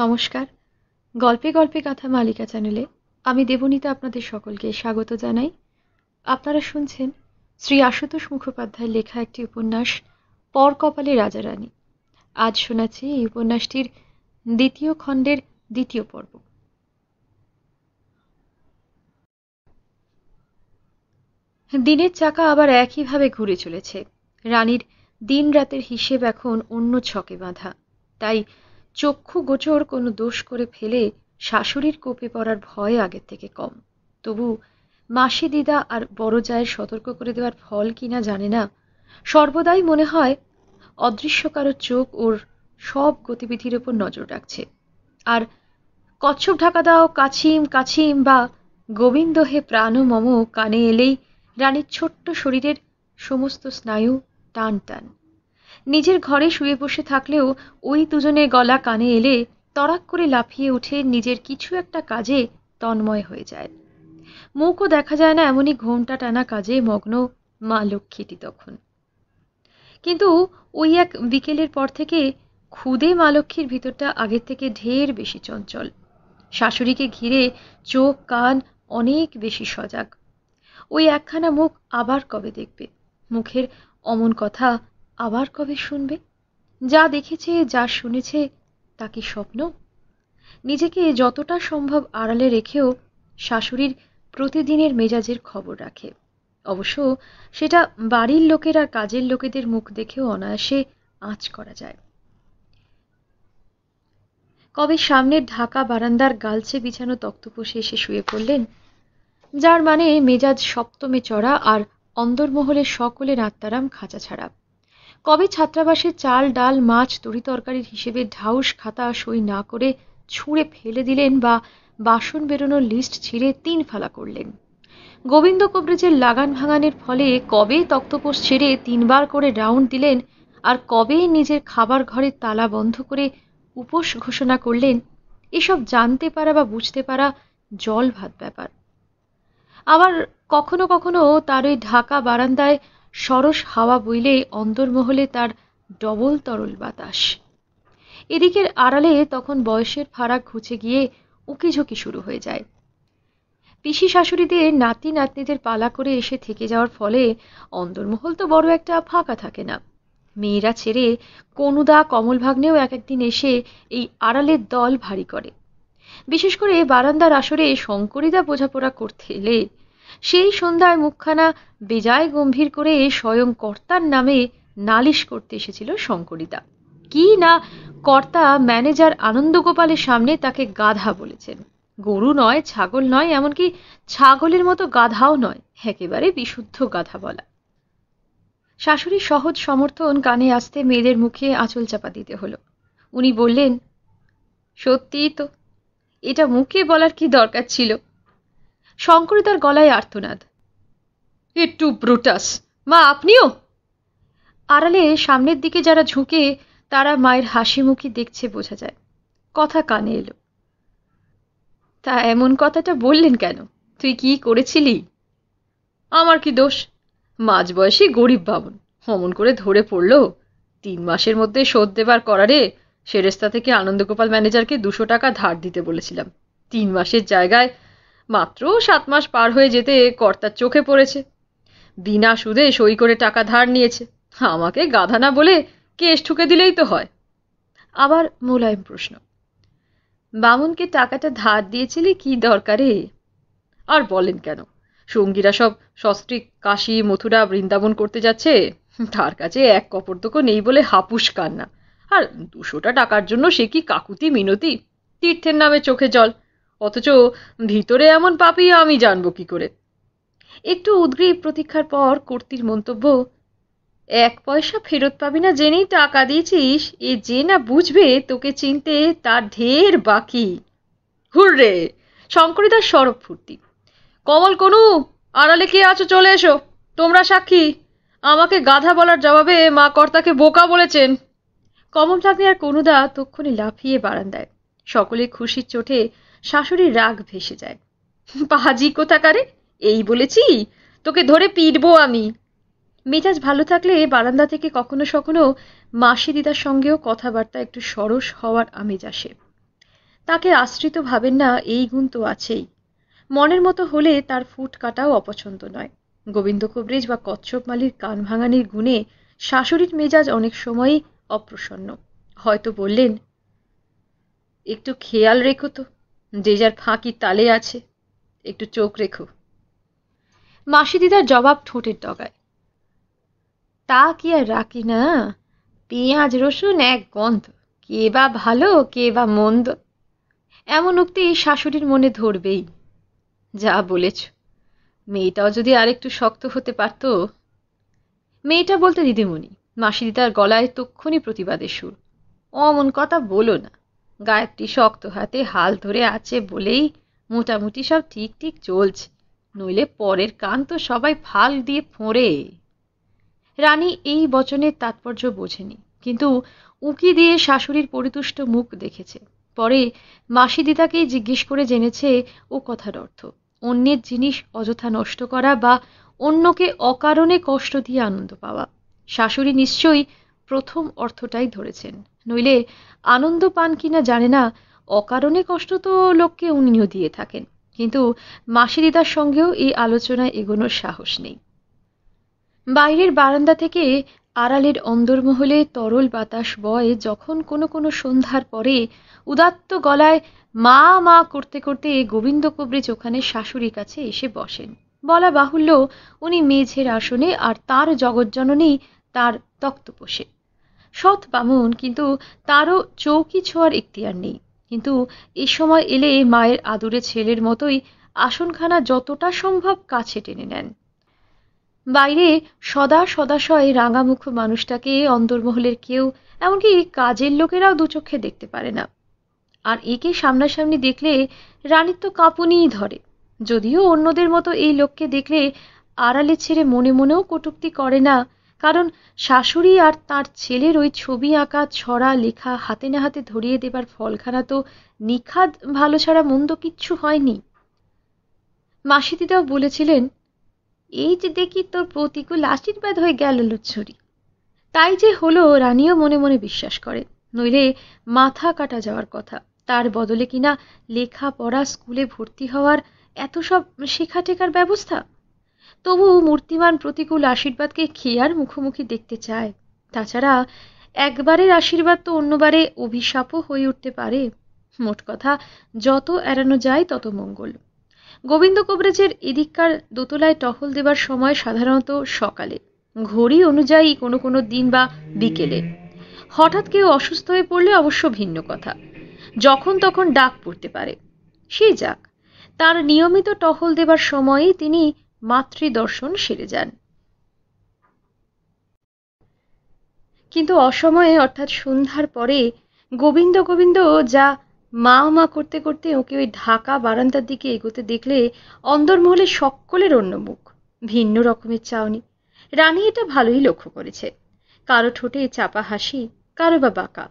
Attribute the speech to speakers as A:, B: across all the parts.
A: নমস্কার গল্পে গল্পে কথা মালিকা চ্যানেলে আমি দেবনীতে আপনাদের সকলকে স্বাগত জানাই আপনারা শুনছেন শ্রী আশুতোষ মুখোপাধ্যায় লেখা একটি উপন্যাস পর কপালে রাজা রানী আজ শোনাচ্ছি এই উপন্যাসটির দ্বিতীয় খণ্ডের দ্বিতীয় পর্ব দিনের চাকা আবার একইভাবে ঘুরে চলেছে রানীর দিন রাতের হিসেব এখন অন্য ছকে বাঁধা তাই চক্ষু গোচর কোনো দোষ করে ফেলে শাশুড়ির কোপে পড়ার ভয় আগের থেকে কম তবু মাসি দিদা আর বড় জায়ের সতর্ক করে দেওয়ার ফল কিনা জানে না সর্বদাই মনে হয় অদৃশ্য কারো চোখ ওর সব গতিবিধির ওপর নজর রাখছে আর কচ্ছপ ঢাকা দাও কাছিম কাছিম বা গোবিন্দ হে প্রাণ মম কানে এলেই রানীর ছোট্ট শরীরের সমস্ত স্নায়ু টান টান নিজের ঘরে শুয়ে বসে থাকলেও ওই দুজনের গলা কানে এলে তড়াক করে লাফিয়ে উঠে নিজের কিছু একটা কাজে তন্ময় হয়ে যায় মুখও দেখা যায় না এমনই ঘোমটা টানা কাজে মগ্ন মা লক্ষ্মীটি তখন কিন্তু ওই এক বিকেলের পর থেকে খুদে মা লক্ষ্মীর ভিতরটা আগের থেকে ঢের বেশি চঞ্চল শাশুড়িকে ঘিরে চোখ কান অনেক বেশি সজাগ ওই একখানা মুখ আবার কবে দেখবে মুখের অমন কথা আবার কবে শুনবে যা দেখেছে যা শুনেছে তা কি স্বপ্ন নিজেকে যতটা সম্ভব আড়ালে রেখেও শাশুড়ির প্রতিদিনের মেজাজের খবর রাখে অবশ্য সেটা বাড়ির লোকের আর কাজের লোকেদের মুখ দেখেও অনায়াসে আঁচ করা যায় কবে সামনের ঢাকা বারান্দার গালছে বিছানো তক্তপোষে এসে শুয়ে পড়লেন যার মানে মেজাজ সপ্তমে চড়া আর অন্দরমহলে সকলের আত্মারাম খাঁচা ছাড়া কবে ছাত্রাবাসে চাল ডাল মাছ তরি তরকারির হিসেবে ঢাউস খাতা সই না করে ছুঁড়ে ফেলে দিলেন বা বাসন বেরোনোর লিস্ট ছিঁড়ে তিন ফালা করলেন গোবিন্দ কবরেজের লাগান ভাঙানের ফলে কবে তক্তপোষ ছেড়ে তিনবার করে রাউন্ড দিলেন আর কবে নিজের খাবার ঘরের তালা বন্ধ করে উপোস ঘোষণা করলেন এসব জানতে পারা বা বুঝতে পারা জল ভাত ব্যাপার আবার কখনো কখনো তার ওই ঢাকা বারান্দায় সরস হাওয়া বইলে অন্দরমহলে তার ডবল তরল বাতাস এদিকের আড়ালে তখন বয়সের ফারাক ঘুচে গিয়ে উকিঝুঁকি শুরু হয়ে যায় পিসি শাশুড়িদের নাতি নাতনিদের পালা করে এসে থেকে যাওয়ার ফলে অন্দরমহল তো বড় একটা ফাঁকা থাকে না মেয়েরা ছেড়ে কনুদা কমল ভাগ্নেও এক একদিন এসে এই আড়ালের দল ভারী করে বিশেষ করে বারান্দার আসরে শঙ্করীদা বোঝাপড়া করতে এলে সেই সন্ধ্যায় মুখখানা বেজায় গম্ভীর করে স্বয়ং কর্তার নামে নালিশ করতে এসেছিল শঙ্করিতা কি না কর্তা ম্যানেজার আনন্দগোপালের সামনে তাকে গাধা বলেছেন গরু নয় ছাগল নয় এমনকি ছাগলের মতো গাধাও নয় একেবারে বিশুদ্ধ গাধা বলা শাশুড়ির সহজ সমর্থন কানে আসতে মেয়েদের মুখে আঁচল চাপা দিতে হলো উনি বললেন সত্যিই তো এটা মুখে বলার কি দরকার ছিল শঙ্করী তার গলায় আর্তনাদ একটু ব্রুটাস মা আপনিও আড়ালে সামনের দিকে যারা ঝুঁকে তারা মায়ের হাসি মুখি দেখছে বোঝা যায় কথা কানে এলো তা এমন কথাটা বললেন কেন তুই কি করেছিলি আমার কি দোষ মাঝ বয়সী গরিব বাবন
B: হমন করে ধরে পড়ল তিন মাসের মধ্যে শোধ দেবার করারে সেরেস্তা থেকে আনন্দগোপাল ম্যানেজারকে দুশো টাকা ধার দিতে বলেছিলাম তিন মাসের জায়গায় মাত্র সাত মাস পার হয়ে যেতে কর্তার চোখে পড়েছে বিনা সুদে সই করে টাকা ধার নিয়েছে
A: আমাকে গাধা না বলে কেশ ঠুকে দিলেই তো হয় আবার মোলায়েম
B: প্রশ্ন বামুনকে টাকাটা ধার দিয়েছিলে কি দরকারে আর বলেন কেন সঙ্গীরা সব সস্ত্রিক কাশি মথুরা বৃন্দাবন করতে যাচ্ছে তার কাছে এক কপর্দক নেই বলে হাপুস কান্না আর দুশোটা টাকার জন্য সে কি কাকুতি মিনতি তীর্থের নামে চোখে জল অথচ ভিতরে এমন পাপি আমি জানব কি করে একটু উদ্গ্রীব প্রতীক্ষার পর কর্তির মন্তব্য
A: এক পয়সা ফেরত পাবি না জেনেই টাকা দিয়েছিস এ যে না বুঝবে তোকে চিনতে তার ঢের বাকি হুররে শঙ্করিতার সরব ফুর্তি কমল কনু আড়ালে কে আছো চলে এসো তোমরা সাক্ষী আমাকে গাধা বলার জবাবে মা কর্তাকে বোকা বলেছেন কমল লাগনি আর কোনুদা তক্ষণে লাফিয়ে বারান্দায় সকলে খুশির চোটে শাশুড়ির রাগ ভেসে যায় পাহাজি কোথাকারে এই বলেছি তোকে ধরে পিটবো আমি মেজাজ ভালো থাকলে বারান্দা থেকে কখনো সখনো মাসি দিদার সঙ্গেও কথাবার্তা একটু সরস হওয়ার আমেজ আসে তাকে আশ্রিত ভাবেন না এই গুণ তো আছেই মনের মতো হলে তার ফুট কাটাও অপছন্দ নয় গোবিন্দ কবরেজ বা কচ্ছপ মালির কান ভাঙানির গুণে শাশুড়ির মেজাজ অনেক সময়ই অপ্রসন্ন হয়তো বললেন একটু খেয়াল রেখো তো যে যার ফাঁকি তালে আছে একটু চোখ রেখো মাসিদিদার জবাব ঠোঁটের ডগায় তা কি আর রাখি না পেঁয়াজ রসুন এক গন্ধ কে বা ভালো কে বা মন্দ এমন উক্তি শাশুড়ির মনে ধরবেই যা বলেছ মেয়েটাও যদি আরেকটু শক্ত হতে পারত মেয়েটা বলতে দিদিমণি মাসিদিদার গলায় তক্ষুনি প্রতিবাদের সুর অমন কথা বলো না গায়কটি শক্ত হাতে হাল ধরে আছে বলেই মোটামুটি সব ঠিক ঠিক চলছে নইলে পরের কান তো সবাই ফাল দিয়ে ফোঁড়ে রানী এই বচনের তাৎপর্য বোঝেনি কিন্তু উঁকি দিয়ে শাশুড়ির পরিতুষ্ট মুখ দেখেছে পরে মাসি দিদাকেই জিজ্ঞেস করে জেনেছে ও কথার অর্থ অন্যের জিনিস অযথা নষ্ট করা বা অন্যকে অকারণে কষ্ট দিয়ে আনন্দ পাওয়া শাশুড়ি নিশ্চয়ই প্রথম অর্থটাই ধরেছেন নইলে আনন্দ পান কিনা জানে না অকারণে কষ্ট তো লোককে উনিও দিয়ে থাকেন কিন্তু মাসিদিদার সঙ্গেও এই আলোচনায় এগোনোর সাহস নেই বাইরের বারান্দা থেকে আড়ালের অন্দরমহলে তরল বাতাস বয়ে যখন কোনো কোনো সন্ধ্যার পরে উদাত্ত গলায় মা মা করতে করতে গোবিন্দ কবরিজ ওখানে শাশুড়ির কাছে এসে বসেন বলা বাহুল্য উনি মেঝের আসনে আর তার জগজ্জননী তার তক্তপোষে সৎ বামুন কিন্তু তারও চৌকি ছোঁয়ার ইখতিয়ার নেই কিন্তু এ সময় এলে মায়ের আদুরে ছেলের মতোই আসনখানা যতটা সম্ভব কাছে টেনে নেন বাইরে সদা সদাশয় রাঙামুখ মানুষটাকে অন্তর্মহলের কেউ এমনকি কাজের লোকেরাও দুচক্ষে দেখতে পারে না আর একে সামনাসামনি দেখলে রানীর তো কাঁপুনিই ধরে যদিও অন্যদের মতো এই লোককে দেখলে আড়ালে ছেড়ে মনে মনেও কটুক্তি করে না কারণ শাশুড়ি আর তার ছেলের ওই ছবি আঁকা ছড়া লেখা হাতে না হাতে ধরিয়ে দেবার ফলখানা তো নিখাদ ভালো ছাড়া মন্দ কিচ্ছু হয়নি মাসিদিদাও বলেছিলেন এই যে দেখি তোর প্রতিকূল আশীর্বাদ হয়ে গেল লুচ্ছরি তাই যে হলো রানীও মনে মনে বিশ্বাস করে নইলে মাথা কাটা যাওয়ার কথা তার বদলে কিনা লেখা পড়া স্কুলে ভর্তি হওয়ার এত সব শেখা টেকার ব্যবস্থা তবু মূর্তিমান প্রতিকূল আশীর্বাদকে খেয়ার মুখোমুখি দেখতে চায় তাছাড়া একবারের আশীর্বাদ তো অন্যবারে অভিশাপও হয়ে উঠতে পারে মোট কথা যত এড়ানো যায় তত মঙ্গল গোবিন্দ কবরেজের এদিককার দোতলায় টহল দেবার সময় সাধারণত সকালে ঘড়ি অনুযায়ী কোনো কোনো দিন বা বিকেলে হঠাৎ কেউ অসুস্থ হয়ে পড়লে অবশ্য ভিন্ন কথা যখন তখন ডাক পড়তে পারে সে যাক তার নিয়মিত টহল দেবার সময়ে তিনি মাতৃদর্শন সেরে যান কিন্তু অসময়ে অর্থাৎ সন্ধ্যার পরে গোবিন্দ গোবিন্দ যা মা মা করতে করতে ওকে ওই ঢাকা বারান্দার দিকে এগোতে দেখলে অন্দরমহলে সকলের অন্য মুখ ভিন্ন রকমের চাউনি রানী এটা ভালোই লক্ষ্য করেছে কারো ঠোঁটে চাপা হাসি কারো বা বাঁকা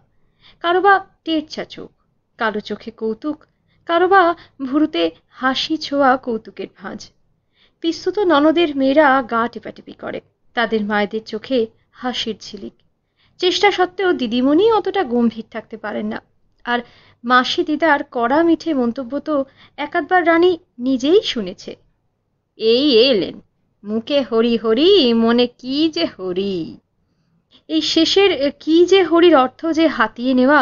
A: কারো বা টেরচা চোখ কারো চোখে কৌতুক কারো বা ভুরুতে হাসি ছোঁয়া কৌতুকের ভাঁজ পিস্তুত ননদের মেয়েরা গা টেপাটেপি করে তাদের মায়েদের চোখে হাসির ঝিলিক চেষ্টা সত্ত্বেও দিদিমণি অতটা গম্ভীর থাকতে পারেন না আর মাসি দিদার কড়া মিঠে মন্তব্য তো একাধবার রানী নিজেই শুনেছে এই এলেন মুখে হরি হরি মনে কি যে হরি এই শেষের কি যে হরির অর্থ যে হাতিয়ে নেওয়া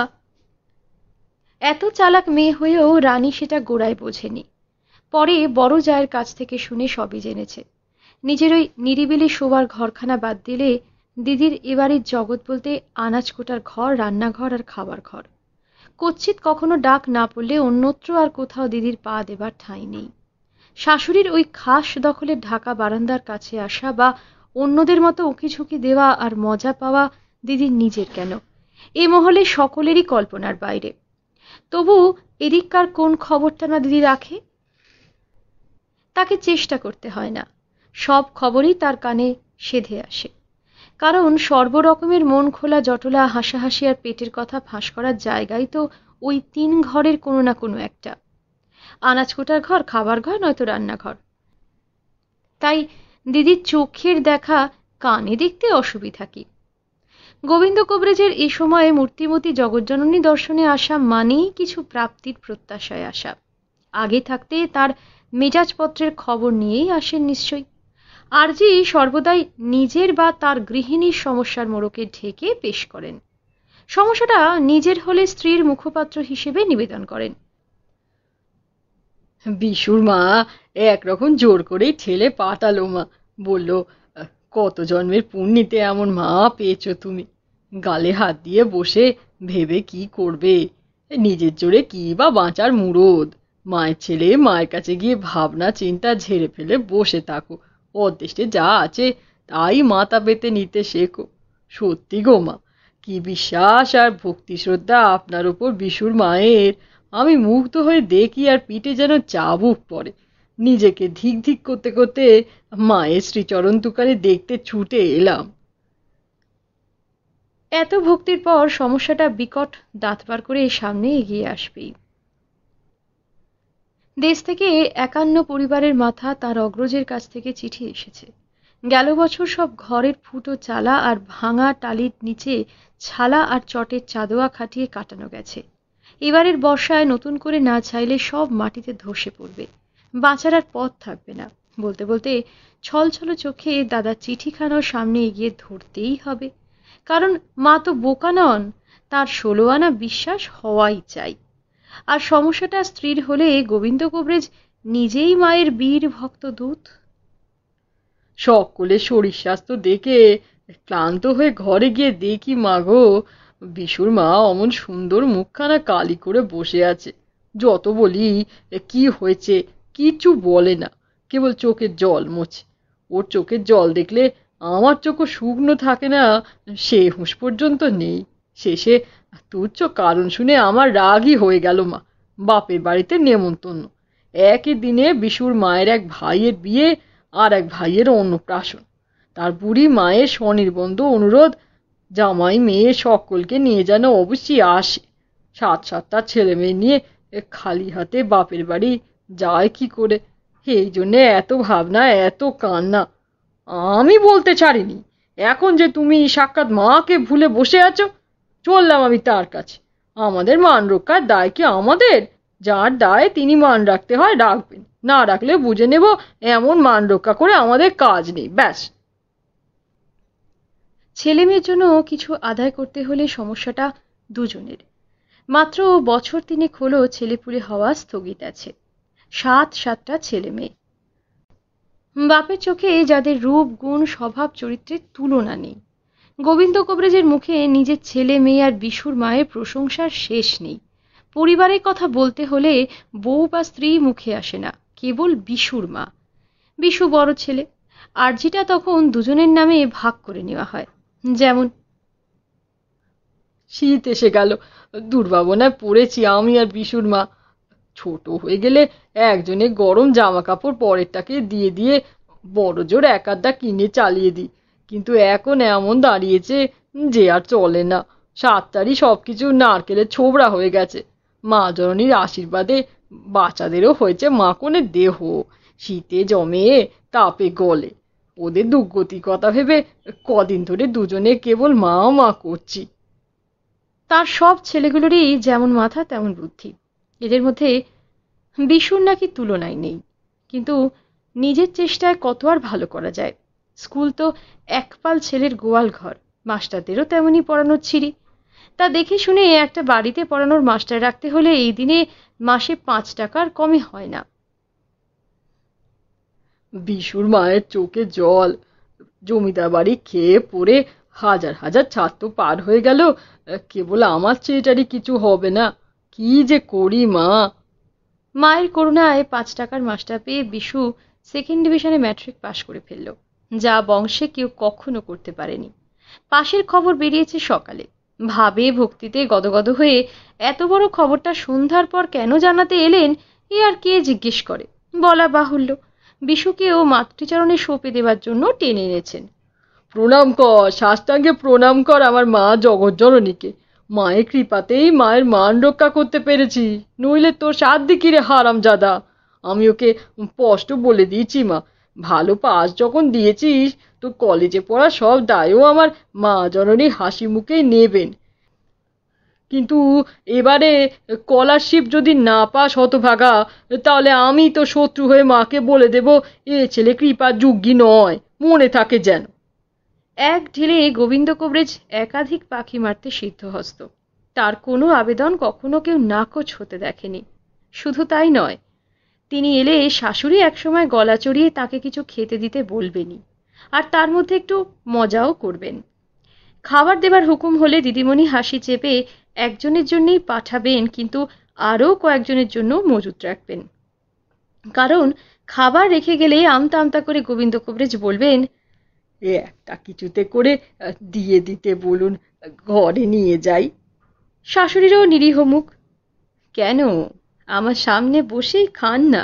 A: এত চালাক মেয়ে হয়েও রানী সেটা গোড়ায় বোঝেনি পরে বড় জায়ের কাছ থেকে শুনে সবই জেনেছে নিজের ওই নিরিবিলি শোবার ঘরখানা বাদ দিলে দিদির এবারের জগৎ বলতে আনাজকোটার ঘর রান্নাঘর আর খাবার ঘর কচ্ছিত কখনো ডাক না পড়লে অন্যত্র আর কোথাও দিদির পা দেবার ঠাঁই নেই শাশুড়ির ওই খাস দখলের ঢাকা বারান্দার কাছে আসা বা অন্যদের মতো উঁকিঝুঁকি দেওয়া আর মজা পাওয়া দিদির নিজের কেন এ মহলে সকলেরই কল্পনার বাইরে তবু এদিককার কোন খবরটা না দিদি রাখে তাকে চেষ্টা করতে হয় না সব খবরই তার কানে সেধে আসে কারণ সর্বরকমের মন খোলা জটলা হাসাহাসি আর পেটের কথা ফাঁস করার জায়গায় তো ওই তিন ঘরের কোনো না কোনো একটা আনাজ কোটার ঘর খাবার ঘর নয়তো রান্নাঘর তাই দিদির চোখের দেখা কানে দেখতে অসুবিধা কি গোবিন্দ কবরেজের এই সময়ে মূর্তিমতি জগজ্জননী দর্শনে আসা মানেই কিছু প্রাপ্তির প্রত্যাশায় আসা আগে থাকতে তার মেজাজপত্রের খবর নিয়েই আসেন নিশ্চয়ই আরজি সর্বদাই নিজের বা তার গৃহিণীর সমস্যার মোড়কে ঢেকে পেশ করেন সমস্যাটা নিজের হলে স্ত্রীর মুখপাত্র হিসেবে নিবেদন করেন
B: বিশুর মা একরকম জোর করেই ঠেলে পাতালো মা বলল কত জন্মের পুণ্যিতে এমন মা পেয়েছো তুমি গালে হাত দিয়ে বসে ভেবে কি করবে নিজের জোরে কি বা বাঁচার মুরদ মায়ের ছেলে মায়ের কাছে গিয়ে ভাবনা চিন্তা ঝেড়ে ফেলে বসে থাকো অদৃষ্টে যা আছে তাই মাথা পেতে নিতে শেখো সত্যি গো মা কি বিশ্বাস আর ভক্তি শ্রদ্ধা আপনার ওপর বিশুর মায়ের আমি মুগ্ধ হয়ে দেখি আর পিঠে যেন চাবুক পড়ে নিজেকে ধিক ধিক করতে করতে মায়ের শ্রীচরণ তুকারে দেখতে ছুটে এলাম এত ভক্তির পর সমস্যাটা বিকট দাঁত পার করে সামনে
A: এগিয়ে আসবেই দেশ থেকে একান্ন পরিবারের মাথা তার অগ্রজের কাছ থেকে চিঠি এসেছে গেল বছর সব ঘরের ফুটো চালা আর ভাঙা টালির নিচে ছালা আর চটের চাদোয়া খাটিয়ে কাটানো গেছে এবারের বর্ষায় নতুন করে না চাইলে সব মাটিতে ধসে পড়বে বাঁচার আর পথ থাকবে না বলতে বলতে ছলছল চোখে দাদা চিঠিখানার সামনে এগিয়ে ধরতেই হবে কারণ মা তো বোকা নন তার ষোলো আনা বিশ্বাস হওয়াই চাই আর সমস্যাটা স্ত্রীর হলে গোবিন্দ কবরেজ নিজেই মায়ের বীর
B: ভক্ত দূত সকলে শরীর স্বাস্থ্য দেখে ক্লান্ত হয়ে ঘরে গিয়ে দেখি মাগো বিশুর মা অমন সুন্দর মুখখানা কালি করে বসে আছে যত বলি কি হয়েছে কিছু বলে না কেবল চোখের জল মোছে ওর চোখের জল দেখলে আমার চোখও শুকনো থাকে না সে হুঁশ পর্যন্ত নেই শেষে তুচ্ছ কারণ শুনে আমার রাগই হয়ে গেল মা বাপের বাড়িতে নেমন্তন্ন একই দিনে বিশুর মায়ের এক ভাইয়ের বিয়ে আর এক ভাইয়ের অন্নপ্রাশন তার বুড়ি মায়ের স্বনির্বন্ধ অনুরোধ জামাই মেয়ে সকলকে নিয়ে যেন অবশ্যই আসে সাত সাতটা ছেলে মেয়ে নিয়ে খালি হাতে বাপের বাড়ি যায় কি করে এই জন্যে এত ভাবনা এত কান্না আমি বলতে ছাড়িনি এখন যে তুমি সাক্ষাৎ মাকে ভুলে বসে আছো চললাম আমি তার কাছে আমাদের মান রক্ষার দায় কি আমাদের যার দায় তিনি মান রাখতে হয় রাখবেন না রাখলে বুঝে নেব এমন মান রক্ষা করে আমাদের কাজ নেই ব্যাস
A: ছেলে মেয়ের জন্য কিছু আদায় করতে হলে সমস্যাটা দুজনের মাত্র বছর তিনেক হলো ছেলেপুলে হওয়া স্থগিত আছে সাত সাতটা ছেলে মেয়ে বাপের চোখে যাদের রূপ গুণ স্বভাব চরিত্রের তুলনা নেই গোবিন্দ কবরেজের মুখে নিজের ছেলে মেয়ে আর বিশুর মায়ের প্রশংসার শেষ নেই পরিবারের কথা বলতে হলে বউ বা স্ত্রী মুখে আসে না কেবল বিশুর মা বিশু বড় ছেলে আরজিটা তখন দুজনের নামে ভাগ করে নেওয়া হয়
B: যেমন শীত এসে গেল দুর্ভাবনায় পড়েছি আমি আর বিশুর মা ছোট হয়ে গেলে একজনে গরম জামা কাপড় পরেরটাকে দিয়ে দিয়ে বড় জোর এক আধটা কিনে চালিয়ে দিই কিন্তু এখন এমন দাঁড়িয়েছে যে আর চলে না সাতটারই সব কিছু নারকেলের ছোবড়া হয়ে গেছে মা জননীর আশীর্বাদে বাচ্চাদেরও হয়েছে মাকনে দেহ শীতে জমে তাপে গলে ওদের দুর্গতির কথা ভেবে কদিন ধরে দুজনে কেবল মা মা করছি তার সব ছেলেগুলোরই যেমন মাথা
A: তেমন বুদ্ধি এদের মধ্যে বিশুর নাকি তুলনায় নেই কিন্তু নিজের চেষ্টায় কত আর ভালো করা যায় স্কুল তো একপাল ছেলের গোয়াল ঘর মাস্টারদেরও তেমনই পড়ানোর ছিঁড়ি তা দেখে শুনে একটা বাড়িতে পড়ানোর মাস্টার রাখতে হলে এই দিনে মাসে পাঁচ টাকার কমে হয় না
B: বিশুর মায়ের চোখে জল জমিদার বাড়ি খেয়ে পড়ে হাজার হাজার ছাত্র পার হয়ে গেল কেবল আমার চেয়েটারই কিছু হবে না কি যে করি মা মায়ের করুণায় পাঁচ টাকার মাস্টার পেয়ে বিশু
A: সেকেন্ড ডিভিশনে ম্যাট্রিক পাশ করে ফেললো যা বংশে কেউ কখনো করতে পারেনি পাশের খবর বেরিয়েছে সকালে ভাবে ভক্তিতে গদগদ হয়ে এত বড় খবরটা সন্ধ্যার পর কেন জানাতে এলেন এ আর কে জিজ্ঞেস করে বলা বাহুল্য
B: বিশুকেও মাতৃচরণে সঁপে দেবার জন্য টেনে এনেছেন প্রণাম কর সাষ্টাঙ্গে প্রণাম কর আমার মা জগজ্জননীকে মায়ের কৃপাতেই মায়ের মান রক্ষা করতে পেরেছি নইলে তোর সাত দিকিরে হারাম জাদা আমি ওকে স্পষ্ট বলে দিয়েছি মা ভালো পাস যখন দিয়েছিস তো কলেজে পড়া সব দায়ও আমার মা জননী হাসি মুখেই নেবেন কিন্তু এবারে স্কলারশিপ যদি না পাস হতভাগা তাহলে আমি তো শত্রু হয়ে মাকে বলে দেব এ ছেলে কৃপা যোগ্যী নয় মনে থাকে যেন
A: এক ঢিলে গোবিন্দ কবরেজ একাধিক পাখি মারতে সিদ্ধহস্ত তার কোনো আবেদন কখনো কেউ নাকচ হতে দেখেনি শুধু তাই নয় তিনি এলে শাশুড়ি একসময় গলা চড়িয়ে তাকে কিছু খেতে দিতে বলবেনই আর তার মধ্যে একটু মজাও করবেন খাবার দেবার হুকুম হলে দিদিমণি হাসি চেপে একজনের জন্যেই পাঠাবেন কিন্তু আরও কয়েকজনের জন্য মজুত রাখবেন কারণ খাবার রেখে গেলে আমতা আমতা করে গোবিন্দ কবরেজ বলবেন
B: এ একটা কিছুতে করে দিয়ে দিতে বলুন ঘরে নিয়ে যাই
A: শাশুড়িরও নিরীহ মুখ কেন আমার সামনে বসেই খান না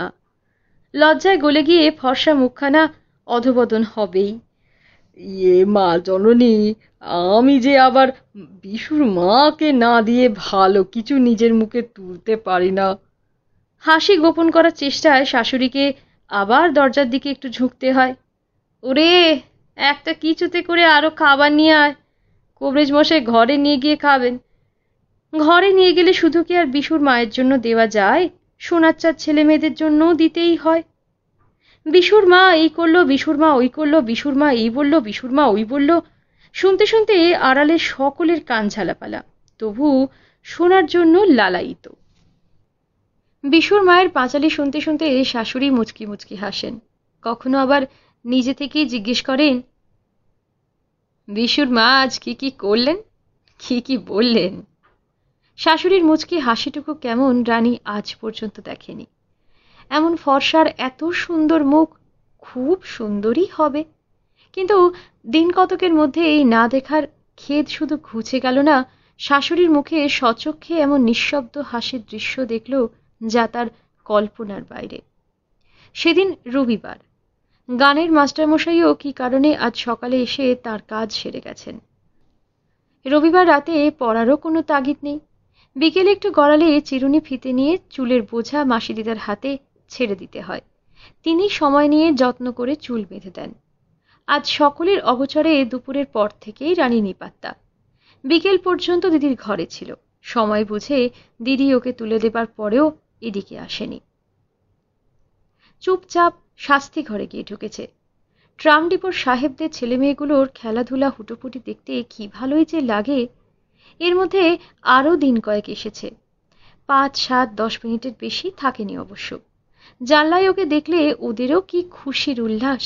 A: লজ্জায় গলে গিয়ে ফর্সা
B: মুখখানা অধবদন হবেই ইয়ে মা জননী আমি যে আবার বিশুর মাকে না দিয়ে ভালো কিছু নিজের মুখে তুলতে পারি না হাসি গোপন করার চেষ্টায় শাশুড়িকে আবার দরজার
A: দিকে একটু ঝুঁকতে হয় ওরে একটা কিছুতে করে আরও খাবার নিয়ে আয় কবরেজ মশাই ঘরে নিয়ে গিয়ে খাবেন ঘরে নিয়ে গেলে শুধু কি আর বিশুর মায়ের জন্য দেওয়া যায় চার ছেলে মেয়েদের জন্যও দিতেই হয় বিশুর মা এই করলো বিশুর মা ওই করলো বিশুর মা এই বললো বিশুর মা ওই বললো শুনতে শুনতে আড়ালে সকলের কান ঝালাপালা তবু শোনার জন্য লালায়িত বিশুর মায়ের পাঁচালি শুনতে শুনতে শাশুড়ি মুচকি মুচকি হাসেন কখনো আবার নিজে থেকেই জিজ্ঞেস করেন বিশুর মা আজ কি কি করলেন কি কি বললেন শাশুড়ির মুচকি হাসিটুকু কেমন রানী আজ পর্যন্ত দেখেনি এমন ফর্সার এত সুন্দর মুখ খুব সুন্দরই হবে কিন্তু দিন কতকের মধ্যে এই না দেখার খেদ শুধু ঘুচে গেল না শাশুড়ির মুখে সচক্ষে এমন নিঃশব্দ হাসির দৃশ্য দেখল যা তার কল্পনার বাইরে সেদিন রবিবার গানের মাস্টারমশাইও কি কারণে আজ সকালে এসে তার কাজ সেরে গেছেন রবিবার রাতে পড়ারও কোনো তাগিদ নেই বিকেলে একটু গড়ালে চিরুনি ফিতে নিয়ে চুলের বোঝা মাসিদিদার হাতে ছেড়ে দিতে হয় তিনি সময় নিয়ে যত্ন করে চুল বেঁধে দেন আজ সকলের অগচরে দুপুরের পর থেকেই রানী নিপাত্তা বিকেল পর্যন্ত দিদির ঘরে ছিল সময় বুঝে দিদি ওকে তুলে দেবার পরেও এদিকে আসেনি চুপচাপ শাস্তি ঘরে গিয়ে ঢুকেছে ট্রাম ডিপোর সাহেবদের ছেলেমেয়েগুলোর খেলাধুলা হুটোপুটি দেখতে কি ভালোই যে লাগে এর মধ্যে আরও দিন কয়েক এসেছে পাঁচ সাত দশ মিনিটের বেশি থাকেনি অবশ্য জানলায় ওকে দেখলে ওদেরও কি খুশির উল্লাস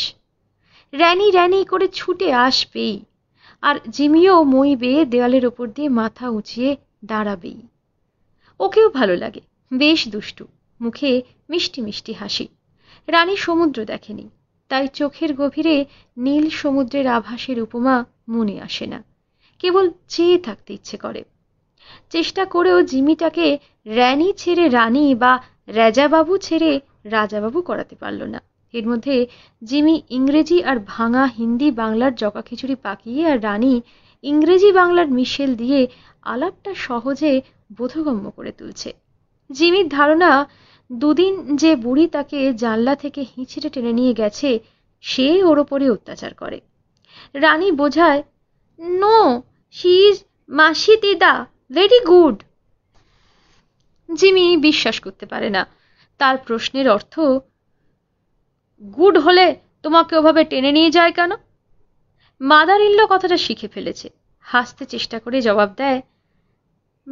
A: র্যানি র্যানি করে ছুটে আসবেই আর জিমিও মই বেয়ে দেওয়ালের ওপর দিয়ে মাথা উঁচিয়ে দাঁড়াবেই ওকেও ভালো লাগে বেশ দুষ্টু মুখে মিষ্টি মিষ্টি হাসি রানী সমুদ্র দেখেনি তাই চোখের গভীরে নীল সমুদ্রের আভাসের উপমা মনে আসে না কেবল চেয়ে থাকতে ইচ্ছে করে চেষ্টা করেও জিমিটাকে র্যানি ছেড়ে রানী বা রাজাবাবু ছেড়ে রাজাবাবু করাতে পারল না এর মধ্যে জিমি ইংরেজি আর ভাঙা হিন্দি বাংলার জকা খিচুড়ি পাকিয়ে আর রানী ইংরেজি বাংলার মিশেল দিয়ে আলাপটা সহজে বোধগম্য করে তুলছে জিমির ধারণা দুদিন যে বুড়ি তাকে জানলা থেকে হিঁচড়ে টেনে নিয়ে গেছে সে ওর ওপরে অত্যাচার করে রানী বোঝায় নো No, she is মাসিদিদা ভেরি গুড জিমি বিশ্বাস করতে পারে না তার প্রশ্নের অর্থ গুড হলে তোমাকে ওভাবে টেনে নিয়ে যায় কেন মাদার ইনল কথাটা শিখে ফেলেছে হাসতে চেষ্টা করে জবাব দেয়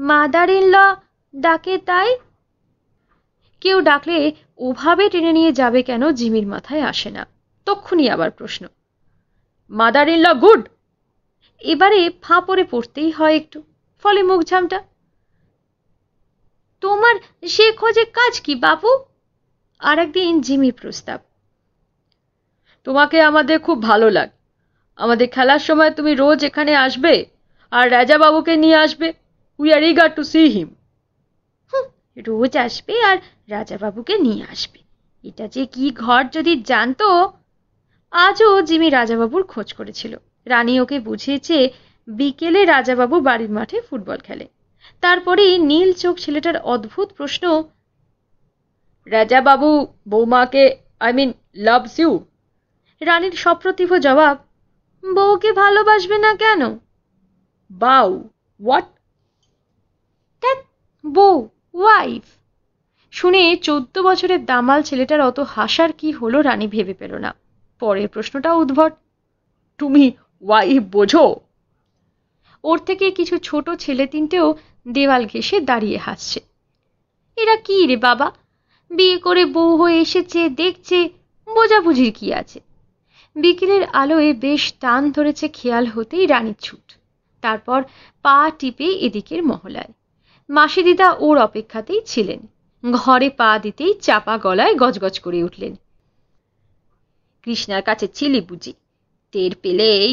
A: মাদার ইনল ডাকে তাই কেউ ডাকলে ওভাবে টেনে নিয়ে যাবে কেন জিমির মাথায় আসে না তক্ষুনি আবার প্রশ্ন মাদার ইন ল গুড এবারে ফাঁপড়ে পড়তেই হয় একটু ফলে মুখঝামটা তোমার সে খোঁজে কাজ কি বাপু আর একদিন জিমি প্রস্তাব
B: তোমাকে আমাদের খুব ভালো লাগ আমাদের খেলার সময় তুমি রোজ এখানে আসবে আর রাজা বাবুকে নিয়ে আসবে we are eager to see him
A: রোজ আসবে আর রাজা বাবুকে নিয়ে আসবে এটা যে কি ঘর যদি জানতো আজও জিমি রাজাবাবুর খোঁজ করেছিল রানী ওকে বুঝিয়েছে বিকেলে রাজাবাবু বাড়ির মাঠে ফুটবল খেলে তারপরে নীল চোখ ছেলেটার অদ্ভুত প্রশ্ন রাজাবাবু বৌমাকে আই মিন লাভস ইউ রানীর সপ্রতিভ জবাব বউকে ভালোবাসবে না কেন বাউ হোয়াট বউ ওয়াইফ শুনে চোদ্দ বছরের দামাল ছেলেটার অত হাসার কি হলো রানী ভেবে পেল না পরের প্রশ্নটা উদ্ভট তুমি ওয়াই বোঝো ওর থেকে কিছু ছোট ছেলে তিনটেও দেওয়াল ঘেঁষে দাঁড়িয়ে হাসছে এরা কি রে বাবা বিয়ে করে বউ হয়ে এসেছে দেখছে বোঝাবুঝির কি আছে বিকেলের আলোয় বেশ টান ধরেছে খেয়াল হতেই রানীর ছুট তারপর পা টিপে এদিকের মহলায় মাসিদিদা ওর অপেক্ষাতেই ছিলেন ঘরে পা দিতেই চাপা গলায় গজগজ করে উঠলেন কৃষ্ণার কাছে ছিলি বুঝি টের পেলেই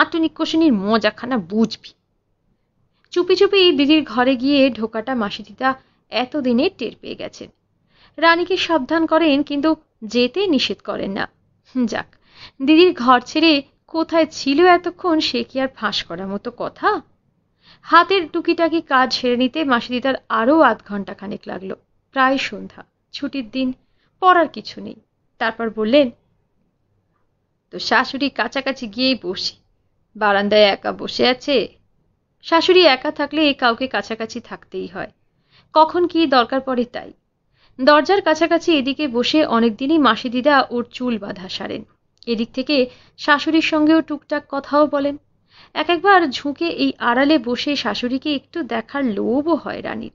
A: আত্মনিকোষণীর মজাখানা বুঝবি চুপি চুপি দিদির ঘরে গিয়ে ঢোকাটা মাসিদিদা এতদিনে টের পেয়ে গেছেন রানীকে সাবধান করেন কিন্তু যেতে নিষেধ করেন না যাক দিদির ঘর ছেড়ে কোথায় ছিল এতক্ষণ সে কি আর ফাঁস করার মতো কথা হাতের টুকিটাকি কাজ সেরে নিতে মাসিদিদার আরও আধ ঘন্টা খানেক লাগলো প্রায় সন্ধ্যা ছুটির দিন পড়ার কিছু নেই তারপর বললেন তো শাশুড়ি কাছাকাছি গিয়েই বসি বারান্দায় একা বসে আছে শাশুড়ি একা থাকলে কাউকে কাছাকাছি থাকতেই হয় কখন কি দরকার পড়ে তাই দরজার কাছাকাছি এদিকে বসে অনেকদিনই মাসি দিদা ওর চুল বাঁধা সারেন এদিক থেকে শাশুড়ির সঙ্গেও টুকটাক কথাও বলেন এক একবার ঝুঁকে এই আড়ালে বসে শাশুড়িকে একটু দেখার লোভও হয় রানীর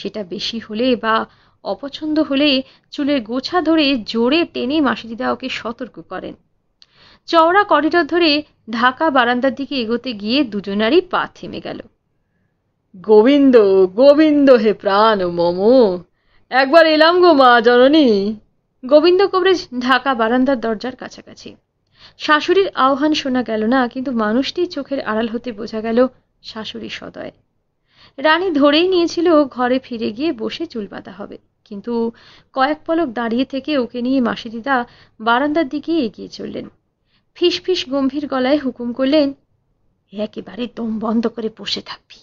A: সেটা বেশি হলে বা অপছন্দ হলে চুলের গোছা ধরে জোরে টেনে মাসিদিদা ওকে সতর্ক করেন চওড়া করিডর ধরে ঢাকা বারান্দার দিকে এগোতে গিয়ে দুজনারই পা থেমে গেল
B: গোবিন্দ গোবিন্দ হে প্রাণ মম একবার এলাম গো মা জননী গোবিন্দ কবরেজ ঢাকা বারান্দার
A: দরজার কাছাকাছি শাশুড়ির আহ্বান শোনা গেল না কিন্তু মানুষটি চোখের আড়াল হতে বোঝা গেল শাশুড়ি সদয় রানী ধরেই নিয়েছিল ঘরে ফিরে গিয়ে বসে চুল বাঁধা হবে কিন্তু কয়েক পলক দাঁড়িয়ে থেকে ওকে নিয়ে মাসিদিদা বারান্দার দিকে এগিয়ে চললেন ফিসফিস গম্ভীর গলায় হুকুম করলেন একেবারে দম বন্ধ করে বসে থাকবি